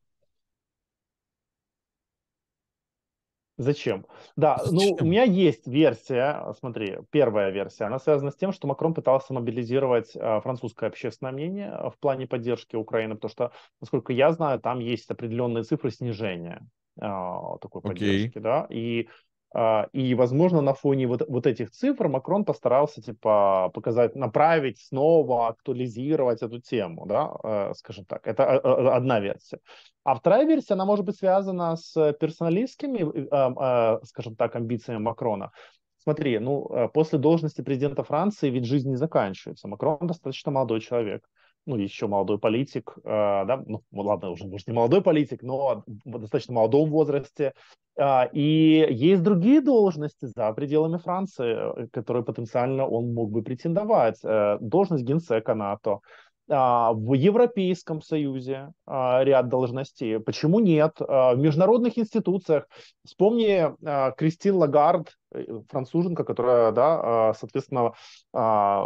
S2: Зачем? Да, Зачем? ну у меня есть версия, а, смотри, первая версия, она связана с тем, что Макрон пытался мобилизировать э, французское общественное мнение а, в плане поддержки Украины, потому что, насколько я знаю, там есть определенные цифры снижения э, такой поддержки, okay. да, и а, и, возможно, на фоне вот, вот этих цифр Макрон постарался, типа, показать, направить, снова актуализировать эту тему, да, э, скажем так. Это э, э, одна версия. А вторая версия, она может быть связана с персоналистскими, а, скажем так, амбициями Макрона. Смотри, ну, после должности президента Франции ведь жизнь не заканчивается. Макрон достаточно молодой человек ну, еще молодой политик, э, да, ну, ну, ладно, уже, может, не молодой политик, но в достаточно молодом возрасте. Э, и есть другие должности за пределами Франции, э, которые потенциально он мог бы претендовать. Э, должность генсека НАТО, а, в Европейском Союзе а, ряд должностей. Почему нет? А, в международных институциях. Вспомни Кристин Лагард, э, француженка, которая, да, соответственно, э,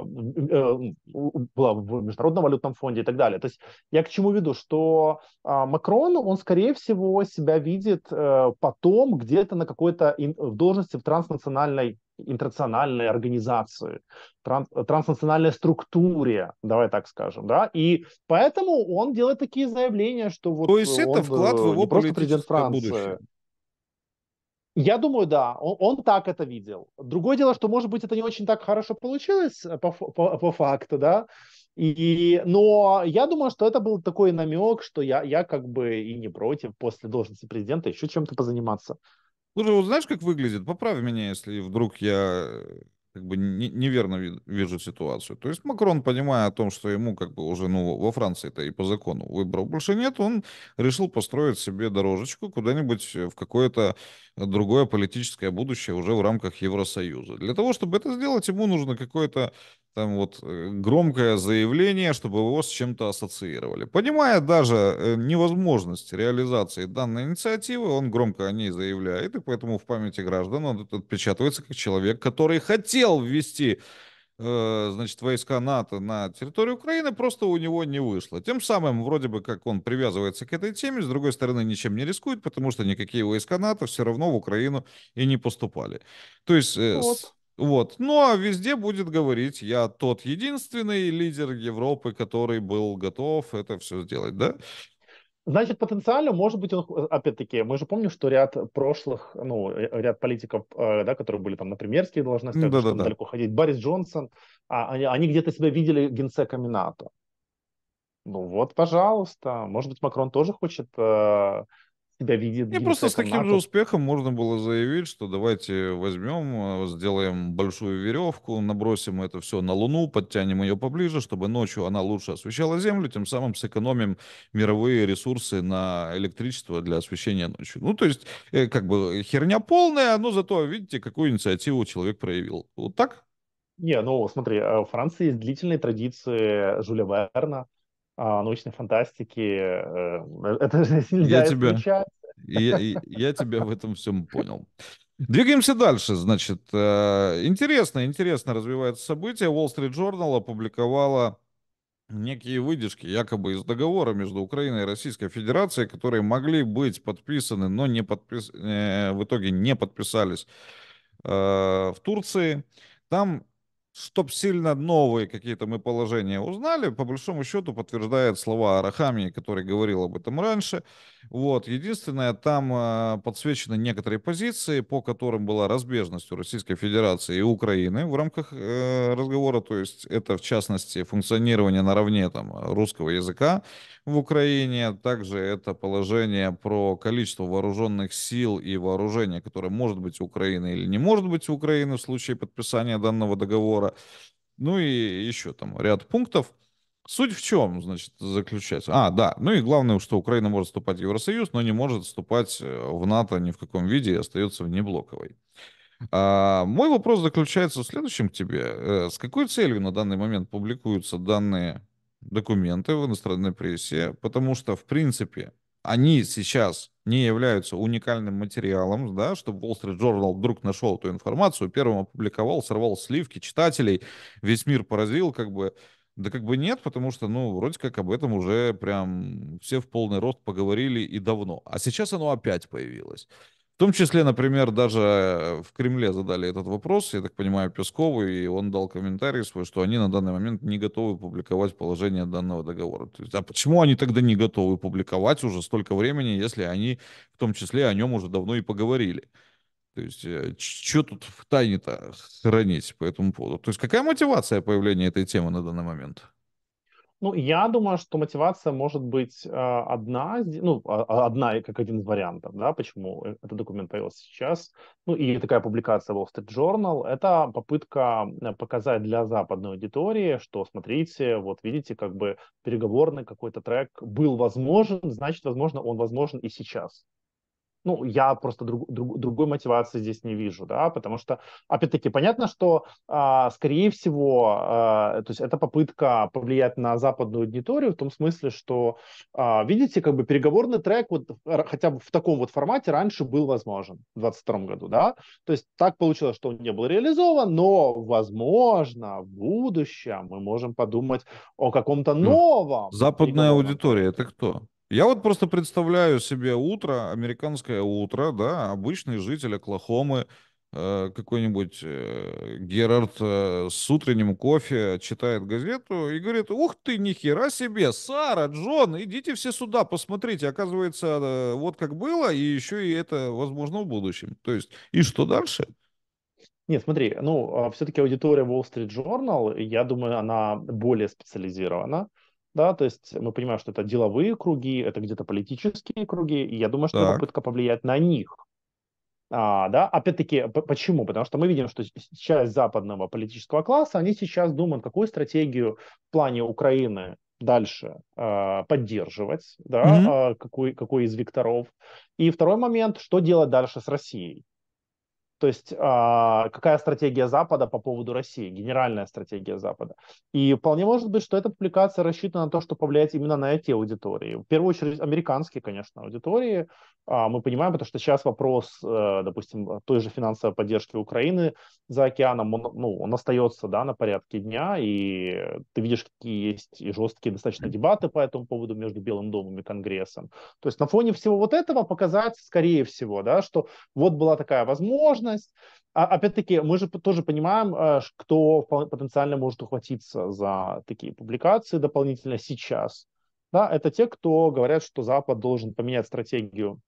S2: была в Международном валютном фонде и так далее. То есть я к чему веду, что Макрон, он, скорее всего, себя видит э, потом где-то на какой-то должности в транснациональной интернациональной организации, тран, транснациональной структуре, давай так скажем, да, и поэтому он делает такие заявления, что вот... То есть он, это вклад в э, его просто президент Франции. Будущее. Я думаю, да, он, он так это видел. Другое дело, что, может быть, это не очень так хорошо получилось э, по, по, по факту, да, и, но я думаю, что это был такой намек, что я, я как бы и не против после должности президента еще чем-то позаниматься.
S1: Слушай, вот знаешь, как выглядит? Поправь меня, если вдруг я э, как бы не, неверно вижу ситуацию. То есть Макрон, понимая о том, что ему как бы уже ну, во Франции это и по закону выборов больше нет, он решил построить себе дорожечку куда-нибудь э, в какое-то другое политическое будущее уже в рамках Евросоюза. Для того, чтобы это сделать, ему нужно какое-то там вот э, громкое заявление, чтобы его с чем-то ассоциировали. Понимая даже э, невозможность реализации данной инициативы, он громко о ней заявляет, и поэтому в памяти граждан он отпечатывается как человек, который хотел хотел ввести э, значит, войска НАТО на территорию Украины, просто у него не вышло. Тем самым, вроде бы, как он привязывается к этой теме, с другой стороны, ничем не рискует, потому что никакие войска НАТО все равно в Украину и не поступали. То есть... Э, вот. Вот. Ну а везде будет говорить, я тот единственный лидер Европы, который был готов это все сделать, да?
S2: Значит, потенциально, может быть, он, э, опять-таки, мы же помним, что ряд прошлых, ну, э, ряд политиков, э, да, которые были там на премьерские должности, ну, да, да, да. далеко ходить, Борис Джонсон, а, они, они где-то себя видели генсеками НАТО. Ну вот, пожалуйста, может быть, Макрон тоже хочет э, себя видит. И просто с таким же
S1: успехом можно было заявить, что давайте возьмем, сделаем большую веревку, набросим это все на Луну, подтянем ее поближе, чтобы ночью она лучше освещала Землю, тем самым сэкономим мировые ресурсы на электричество для освещения ночью. Ну, то есть, э, как бы херня полная, но зато, видите, какую инициативу человек проявил. Вот так?
S2: Не, ну смотри, а в Франции есть длительные традиции Жюля Верна, а, научной фантастики. Э, э, (laughs) это же нельзя я тебя, я, я тебя в этом всем понял.
S1: Двигаемся дальше. Значит, интересно, э, интересно развивается событие. Wall Street Journal опубликовала некие выдержки якобы из договора между Украиной и Российской Федерацией, которые могли быть подписаны, но не подпис... в итоге не подписались в Турции. Там чтоб сильно новые какие-то мы положения узнали, по большому счету подтверждает слова Арахамии, который говорил об этом раньше. Вот. Единственное, там э, подсвечены некоторые позиции, по которым была разбежность у Российской Федерации и Украины в рамках э, разговора. То есть это, в частности, функционирование наравне там, русского языка, в Украине. Также это положение про количество вооруженных сил и вооружения, которое может быть у Украины или не может быть у Украины в случае подписания данного договора. Ну и еще там ряд пунктов. Суть в чем, значит, заключается? А, да, ну и главное, что Украина может вступать в Евросоюз, но не может вступать э, в НАТО ни в каком виде и остается внеблоковой. А, мой вопрос заключается в следующем к тебе. Э, с какой целью на данный момент публикуются данные документы в иностранной прессе, потому что, в принципе, они сейчас не являются уникальным материалом, да, чтобы Wall Street Journal вдруг нашел эту информацию, первым опубликовал, сорвал сливки читателей, весь мир поразил, как бы, да как бы нет, потому что, ну, вроде как об этом уже прям все в полный рост поговорили и давно. А сейчас оно опять появилось том числе, например, даже э, в Кремле задали этот вопрос, я так понимаю, Пескову, и он дал комментарий свой, что они на данный момент не готовы публиковать положение данного договора. То есть, а почему они тогда не готовы публиковать уже столько времени, если они в том числе о нем уже давно и поговорили? То есть, э, что тут в тайне-то хранить по этому поводу? То есть, какая мотивация появления этой темы на данный момент?
S2: Ну, я думаю, что мотивация может быть а, одна, ну, а, а, одна как один из вариантов, да, почему э, этот документ появился сейчас. Ну, и такая публикация Wall Street Journal – это попытка э, показать для западной аудитории, что, смотрите, вот видите, как бы переговорный какой-то трек был возможен, значит, возможно, он возможен и сейчас ну, я просто друг, друг, другой мотивации здесь не вижу, да, потому что, опять-таки, понятно, что, а, скорее всего, а, то есть это попытка повлиять на западную аудиторию в том смысле, что, а, видите, как бы переговорный трек вот хотя бы в таком вот формате раньше был возможен в 22 году, да, то есть так получилось, что он не был реализован, но, возможно, в будущем мы можем подумать о каком-то новом. Западная
S1: аудитория, это кто? Я вот просто представляю себе утро, американское утро, да, обычный житель Оклахомы, э, какой-нибудь э, Герард э, с утренним кофе читает газету и говорит, ух ты, нихера себе, Сара, Джон, идите все сюда, посмотрите, оказывается, вот как было, и еще и это возможно в будущем. То есть, и что дальше?
S2: Нет, смотри, ну, а все-таки аудитория Wall Street Journal, я думаю, она более специализирована да, то есть мы ну, понимаем, что это деловые круги, это где-то политические круги, и я думаю, что так. попытка повлиять на них. А, да, опять-таки, почему? Потому что мы видим, что часть западного политического класса, они сейчас думают, какую стратегию в плане Украины дальше э, поддерживать, да, mm-hmm. э, какой, какой из векторов. И второй момент, что делать дальше с Россией. То есть а, какая стратегия Запада по поводу России, генеральная стратегия Запада. И вполне может быть, что эта публикация рассчитана на то, что повлиять именно на эти аудитории. В первую очередь американские, конечно, аудитории. А, мы понимаем, потому что сейчас вопрос, э, допустим, той же финансовой поддержки Украины за океаном, он, ну, он остается да, на порядке дня, и ты видишь, какие есть и жесткие достаточно дебаты по этому поводу между Белым домом и Конгрессом. То есть на фоне всего вот этого показать, скорее всего, да, что вот была такая возможность, ответственность. А, опять-таки, мы же тоже понимаем, э, кто потенциально может ухватиться за такие публикации дополнительно сейчас. Да, это те, кто говорят, что Запад должен поменять стратегию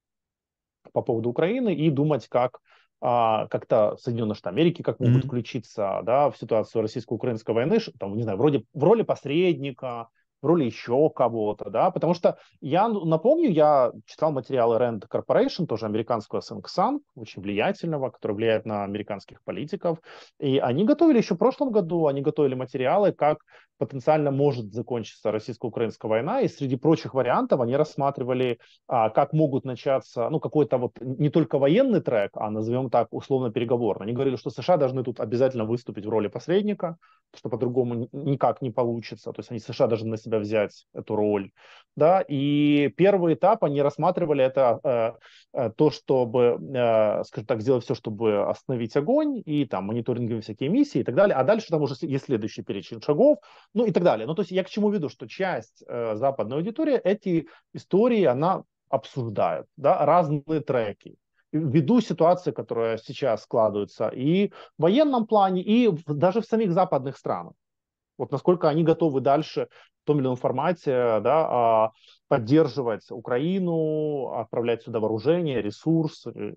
S2: по поводу Украины и думать, как а, как-то Соединенные Штаты Америки как могут mm-hmm. включиться да, в ситуацию российско-украинской войны, там, не знаю, вроде в роли посредника, в роли еще кого-то, да, потому что я напомню, я читал материалы Rand Corporation, тоже американского СНКСАН, очень влиятельного, который влияет на американских политиков, и они готовили еще в прошлом году, они готовили материалы, как потенциально может закончиться российско-украинская война, и среди прочих вариантов они рассматривали, а, как могут начаться, ну, какой-то вот не только военный трек, а назовем так условно переговорный. Они говорили, что США должны тут обязательно выступить в роли посредника, что по-другому никак не получится, то есть они США должны на себя себя взять эту роль. Да, и первый этап они рассматривали это э, э то, чтобы, э, скажем так, сделать все, чтобы остановить огонь, и там мониторинговые всякие миссии и так далее. А дальше там уже есть следующий перечень шагов, ну и так далее. Ну, то есть я к чему веду, что часть э, западной аудитории эти истории, она обсуждает, да, разные треки ввиду ситуации, которая сейчас складывается и в военном плане, и даже в самих западных странах. Вот насколько они готовы дальше том или ином формате да, а, поддерживать Украину, отправлять сюда вооружение, ресурсы.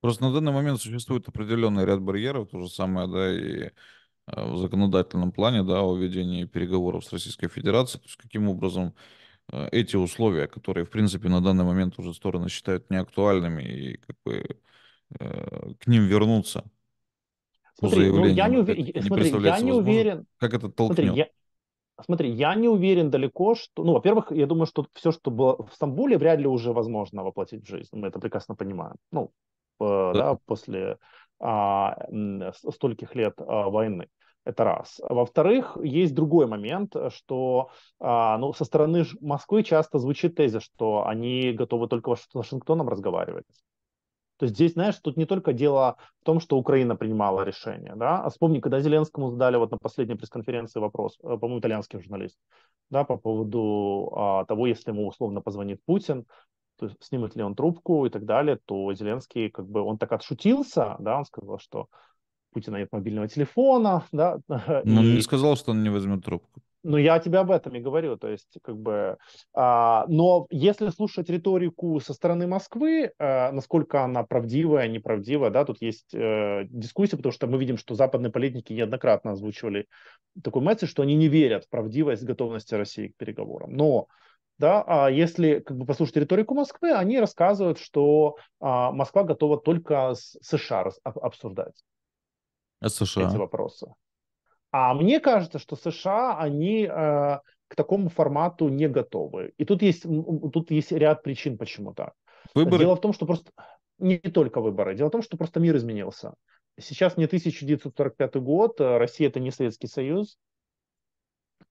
S1: Просто на данный момент существует определенный ряд барьеров, то же самое, да, и э, в законодательном плане, да, о ведении переговоров с Российской Федерацией, то есть каким образом э, эти условия, которые, в принципе, на данный момент уже стороны считают неактуальными и как бы э, к ним вернуться.
S2: Смотри, ну, я не, уве... не смотри, я не возможно. уверен.
S1: Как это толкнет? Смотри, я...
S2: Смотри, я не уверен далеко, что... Ну, во-первых, я думаю, что все, что было в Стамбуле, вряд ли уже возможно воплотить в жизнь. Мы это прекрасно понимаем. Ну, э, да, после а, стольких лет а, войны. Это раз. Во-вторых, есть другой момент, что а, ну, со стороны Москвы часто звучит тезис, что они готовы только с Вашингтоном разговаривать. То есть здесь, знаешь, тут не только дело в том, что Украина принимала решение, да, а вспомни, когда Зеленскому задали вот на последней пресс-конференции вопрос, э, по-моему, итальянским журналист, да, по поводу а, того, если ему условно позвонит Путин, то есть снимет ли он трубку и так далее, то Зеленский как бы, он так отшутился, да, он сказал, что Путина нет мобильного телефона, да. (laughs) Но и... он не сказал,
S1: что он не возьмет трубку.
S2: Ну, я тебе об этом и говорю, то есть, как бы, а, но если слушать риторику со стороны Москвы, а, насколько она правдивая, неправдивая, да, тут есть а, дискуссия, потому что мы видим, что западные политики неоднократно озвучивали такой месседж, что они не верят в правдивость готовности России к переговорам, но да, а если как бы, послушать риторику Москвы, они рассказывают, что а, Москва готова только с США обсуждать а США? эти вопросы. А мне кажется, что США, они э, к такому формату не готовы. И тут есть, тут есть ряд причин, почему так. Выборы... Дело в том, что просто... Не только выборы. Дело в том, что просто мир изменился. Сейчас не 1945 год, э, Россия это не Советский Союз.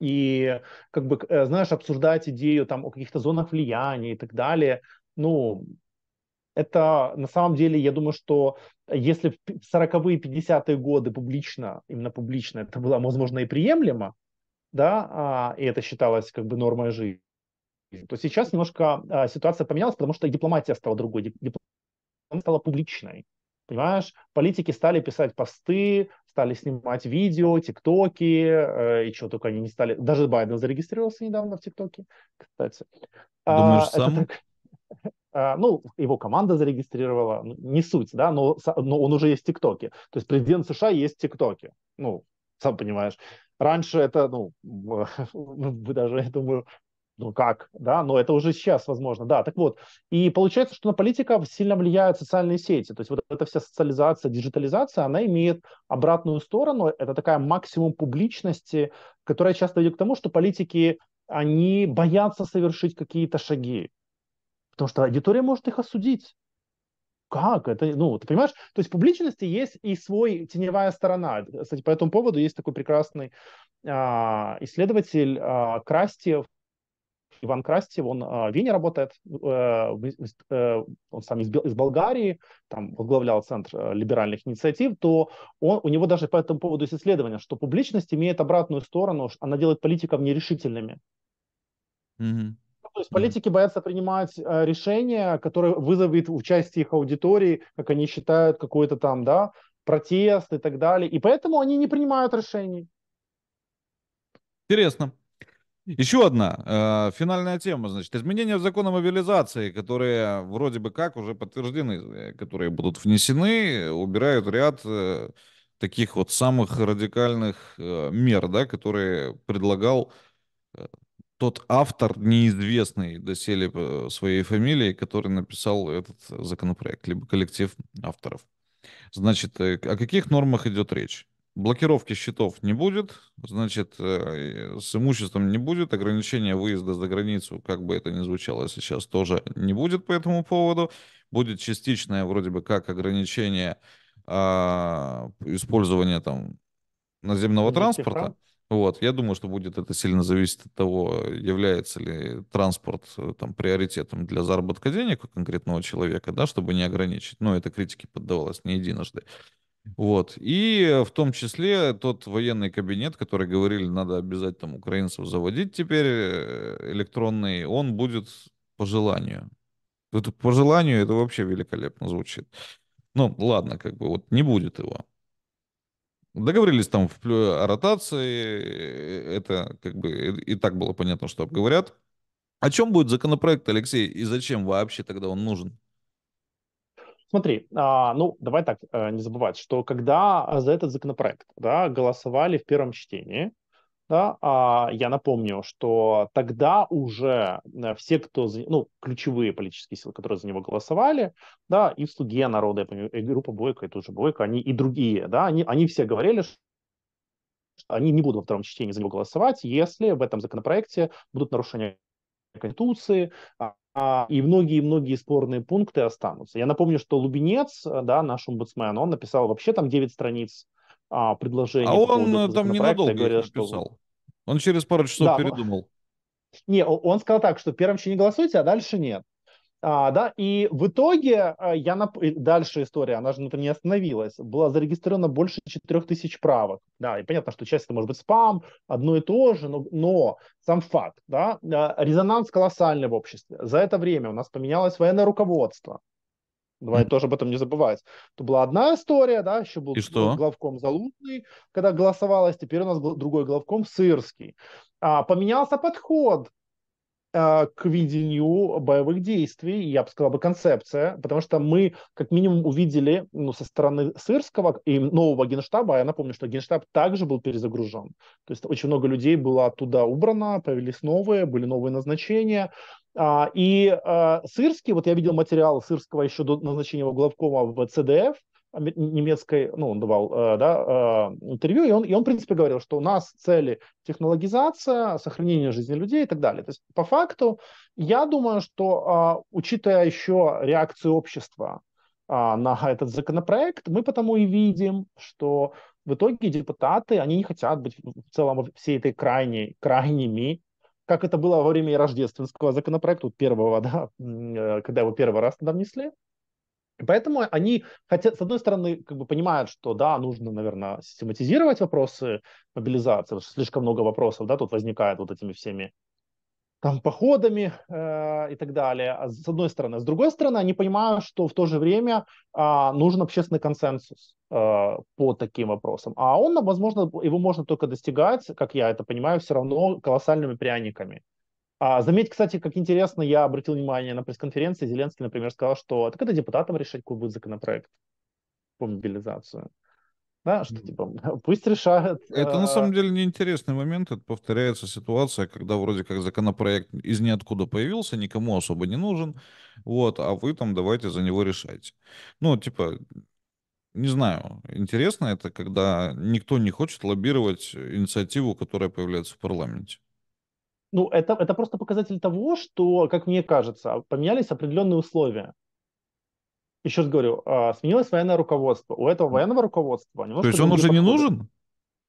S2: И, как бы, э, знаешь, обсуждать идею там о каких-то зонах влияния и так далее, ну, это на самом деле, я думаю, что э, если в 40-е, 50-е годы публично, именно публично, это было, возможно, и приемлемо, да, а, и это считалось как бы нормой жизни, то сейчас немножко а, ситуация поменялась, потому что и дипломатия стала другой, дипломатия стала публичной. Понимаешь, политики стали писать посты, стали снимать видео, тиктоки, э, и что только они не стали. Даже Байден зарегистрировался недавно в тиктоке, кстати. Думаешь, а, сам? так... Э, ну, его команда зарегистрировала, ну, не суть, да, но, но он уже есть в ТикТоке. То есть президент США есть в ТикТоке, ну, сам понимаешь. Раньше это, ну, (laughs) вы даже, я думаю, ну как, да, но это уже сейчас возможно, да, так вот. И получается, что на политика сильно влияют социальные сети, то есть вот эта вся социализация, диджитализация, она имеет обратную сторону, это такая максимум публичности, которая часто ведет к тому, что политики, они боятся совершить какие-то шаги, Потому что аудитория может их осудить. Как? Это, ну, ты понимаешь? То есть в публичности есть и свой теневая сторона. Кстати, по этому поводу есть такой прекрасный а, исследователь а, Крастьев, Иван Крастьев, он а, в Вене работает, э, э, он сам из, из Болгарии, там возглавлял Центр э, либеральных инициатив, то он, у него даже по этому поводу есть исследование, что публичность имеет обратную сторону, она делает политиков нерешительными. Mm-hmm есть политики боятся принимать э, решения, которые вызовет участие их аудитории, как они считают, какой-то там, да, протест и так далее. И поэтому они не принимают решений.
S1: Интересно. Еще одна э, финальная тема, значит, изменения в закон о мобилизации, которые вроде бы как уже подтверждены, э, которые будут внесены, убирают ряд э, таких вот самых радикальных э, мер, да, которые предлагал э, тот автор неизвестный доселе э, своей фамилии, который написал этот законопроект, либо коллектив авторов. Значит, э, о каких нормах идет речь? Блокировки счетов не будет, значит, э, с имуществом не будет, ограничения выезда за границу, как бы это ни звучало сейчас, тоже не будет по этому поводу. Будет частичное вроде бы как ограничение а, использования там наземного транспорта. Вот, я думаю, что будет это сильно зависеть от того, является ли транспорт э, там приоритетом для заработка денег у конкретного человека, да, чтобы не ограничить. Но это критике поддавалось не единожды. Вот. И э, в том числе тот военный кабинет, который говорили, надо обязать там украинцев заводить теперь э, электронный, он будет по желанию. Это по желанию это вообще великолепно звучит. Ну, ладно, как бы вот не будет его. Договорились там о ротации, это как бы и так было понятно, что обговорят. О чем будет законопроект, Алексей, и зачем вообще тогда он нужен?
S2: Смотри, а, ну давай так э, не забывать, что когда э, за этот законопроект да, голосовали в первом чтении, да, а я напомню, что тогда уже э, все, кто, ну, ключевые политические силы, которые за него голосовали, да, и в «Слуге народа», я помню, и группа Бойко, и тут же Бойко, они и другие, да, они, они все говорили, что они не будут во втором чтении за него голосовать, если в этом законопроекте будут нарушения Конституции, а, а, и многие-многие спорные пункты останутся. Я напомню, что Лубинец, э, да, наш омбудсмен, он написал вообще там 9 страниц а, предложение. А он э, там ненадолго говорят, их написал.
S1: Он через пару часов да, передумал.
S2: Ну, не, он сказал так, что в первом члене голосуйте, а дальше нет. А, да, и в итоге э, я нап... дальше история, она же на этом не остановилась. Было зарегистрировано больше 4000 правок. Да, и понятно, что часть это может быть спам, одно и то же, но, но сам факт, да, э, резонанс колоссальный в обществе. За это время у нас поменялось военное руководство. Давай mm-hmm. тоже об этом не забывать. То была одна история, да, еще был, И что? главком Залужный, когда голосовалось, теперь у нас другой главком Сырский. А, поменялся подход а, к видению боевых действий, я бы сказал бы концепция, потому что мы как минимум увидели ну, со стороны Сырского и нового генштаба, а я напомню, что генштаб также был перезагружен, то есть очень много людей было оттуда убрано, появились новые, были новые назначения, а, и а, Сырский, вот я видел материал Сырского еще до назначения его Главкома в ЦДФ, немецкой, ну, он давал э, да, э, интервью, и он, и он, в принципе, говорил, что у нас цели технологизация, сохранение жизни людей и так далее. То есть, по факту, я думаю, что, а, учитывая еще реакцию общества а, на этот законопроект, мы потому и видим, что в итоге депутаты, они не хотят быть в целом всей этой крайней, крайними, как это было во время рождественского законопроекта, первого, (laughs) да, э, когда его первый раз тогда внесли, Поэтому они хотят, с одной стороны, как бы понимают, что да, нужно, наверное, систематизировать вопросы мобилизации, потому что слишком много вопросов, да, тут возникает вот этими всеми там походами э, и так далее. А с одной стороны, а с другой стороны, они понимают, что в то же время э, нужен общественный консенсус э, по таким вопросам, а он, возможно, его можно только достигать, как я это понимаю, все равно колоссальными пряниками. А, заметь, кстати, как интересно, я обратил внимание на пресс-конференции, Зеленский, например, сказал, что так это депутатам решать, какой будет законопроект по мобилизации. Да, что типа, (laughs) пусть решают. Это на самом
S1: а. деле неинтересный момент. Это повторяется ситуация, когда вроде как законопроект из ниоткуда появился, никому особо не нужен. Вот, а вы там давайте за него решайте. Ну, типа, не знаю, интересно это, когда никто не хочет лоббировать инициативу, которая появляется в парламенте
S2: ну, это, это просто показатель того, что, как мне кажется, поменялись определенные условия. Еще раз говорю, а, сменилось военное руководство. У этого военного руководства... То есть он уже подходы. не нужен?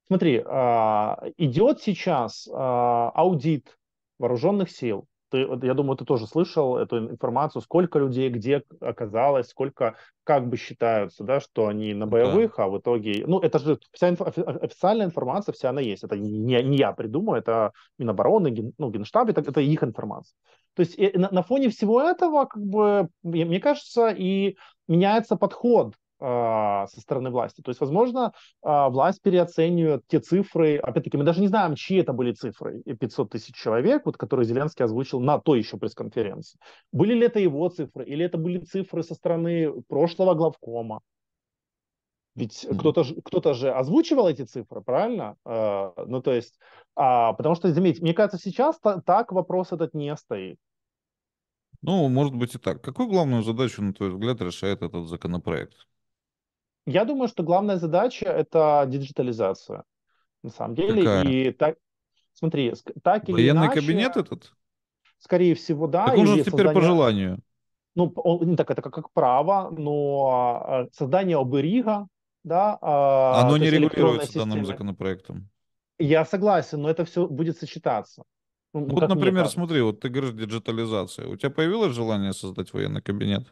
S2: Смотри, а, идет сейчас а, аудит вооруженных сил ты, я думаю, ты тоже слышал эту информацию, сколько людей где оказалось, сколько как бы считаются, да, что они на боевых, да. а в итоге, ну, это же вся инф, официальная информация, вся она есть, это не, не я придумаю, это Минобороны, ген, ну, Генштаб, это, это их информация. То есть э, на, на фоне всего этого, как бы, мне кажется, и меняется подход а, со стороны власти. То есть, возможно, а, власть переоценивает те цифры. Опять-таки, мы даже не знаем, чьи это были цифры. 500 тысяч человек, вот, которые Зеленский озвучил на той еще пресс-конференции. Были ли это его цифры, или это были цифры со стороны прошлого главкома? Ведь mm-hmm. кто-то, же, кто-то же озвучивал эти цифры, правильно? Э, ну, то есть, а, потому что, заметьте, мне кажется, сейчас та, так вопрос этот не стоит.
S1: Ну, может быть и так. Какую главную задачу, на твой взгляд, решает этот
S2: законопроект? Я думаю, что главная задача это диджитализация, на самом деле. Какая? И так, смотри, так Военный или иначе. Военный кабинет этот? Скорее всего, да. Так он же теперь создание... по желанию. Ну, он, не так, это как как право, но а, а, создание оберига, да. А, Оно не регулируется данным
S1: законопроектом.
S2: Я согласен, но это все будет сочетаться. Ну, вот, например,
S1: смотри, вот ты говоришь диджитализация. У тебя появилось желание создать военный кабинет?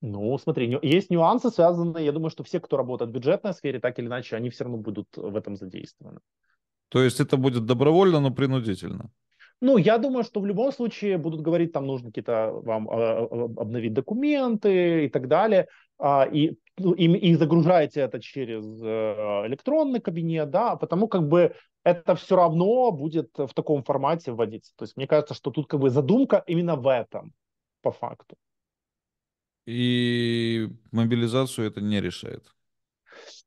S2: Ну, смотри, есть нюансы, связанные, я думаю, что все, кто работает в бюджетной сфере, так или иначе, они все равно будут в этом задействованы.
S1: То есть это будет добровольно, но принудительно?
S2: Ну, я думаю, что в любом случае будут говорить, там нужно какие-то а, вам а, а, обновить документы и так далее. И, и, ну, и загружаете это через э, электронный кабинет, да, потому как бы это все равно будет в таком формате вводиться. То есть мне кажется, что тут как бы задумка именно в этом, по факту
S1: и мобилизацию это не решает.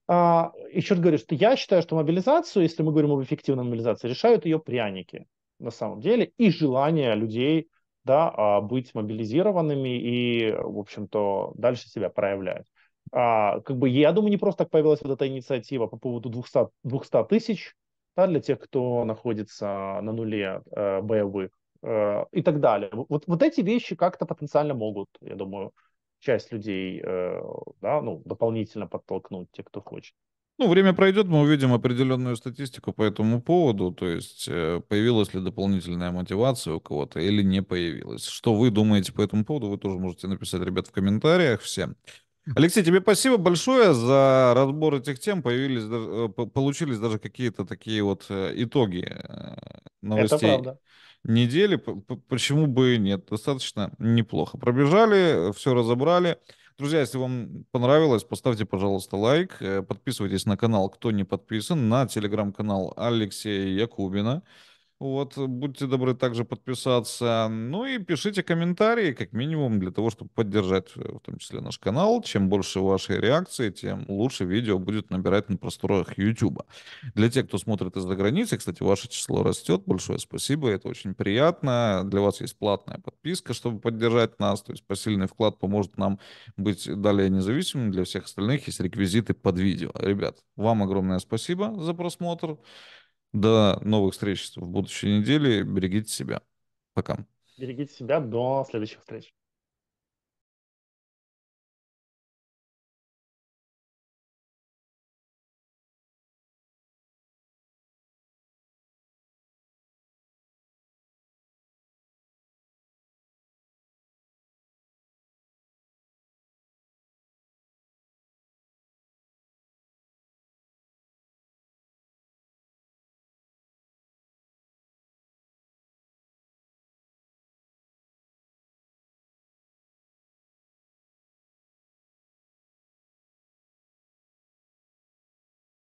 S2: А, еще раз говорю, что я считаю, что мобилизацию, если мы говорим об эффективной мобилизации, решают ее пряники на самом деле и желание людей да, а, быть мобилизированными и, в общем-то, дальше себя проявлять. А, как бы, я думаю, не просто так появилась вот эта инициатива по поводу 200, 200 тысяч да, для тех, кто находится на нуле э, боевых э, и так далее. Вот, вот эти вещи как-то потенциально могут, я думаю, часть людей, э, да, ну, дополнительно подтолкнуть, те, кто хочет.
S1: Ну, время пройдет, мы увидим определенную статистику по этому поводу, то есть э, появилась ли дополнительная мотивация у кого-то или не появилась. Что вы думаете по этому поводу, вы тоже можете написать, ребят, в комментариях всем. Алексей, тебе спасибо большое за разбор этих тем. Появились, э, получились даже какие-то такие вот итоги новостей. Это правда недели. Почему бы и нет? Достаточно неплохо. Пробежали, э, все разобрали. Друзья, если вам понравилось, поставьте, пожалуйста, лайк. Э, подписывайтесь на канал, кто не подписан, на телеграм-канал Алексея Якубина. Вот, э, будьте добры также подписаться. Ну и пишите комментарии, как минимум, для того, чтобы поддержать э, в том числе наш канал. Чем больше вашей реакции, тем лучше видео будет набирать на просторах YouTube. Для тех, кто смотрит из-за границы, кстати, ваше число растет. Большое спасибо, это очень приятно. Для вас есть платная подписка, чтобы поддержать нас. То есть посильный вклад поможет нам быть далее независимым. Для всех остальных есть реквизиты под видео. Ребят, вам огромное спасибо за
S2: просмотр.
S1: До новых встреч в будущей неделе. Берегите себя. Пока.
S2: Берегите себя. До следующих встреч.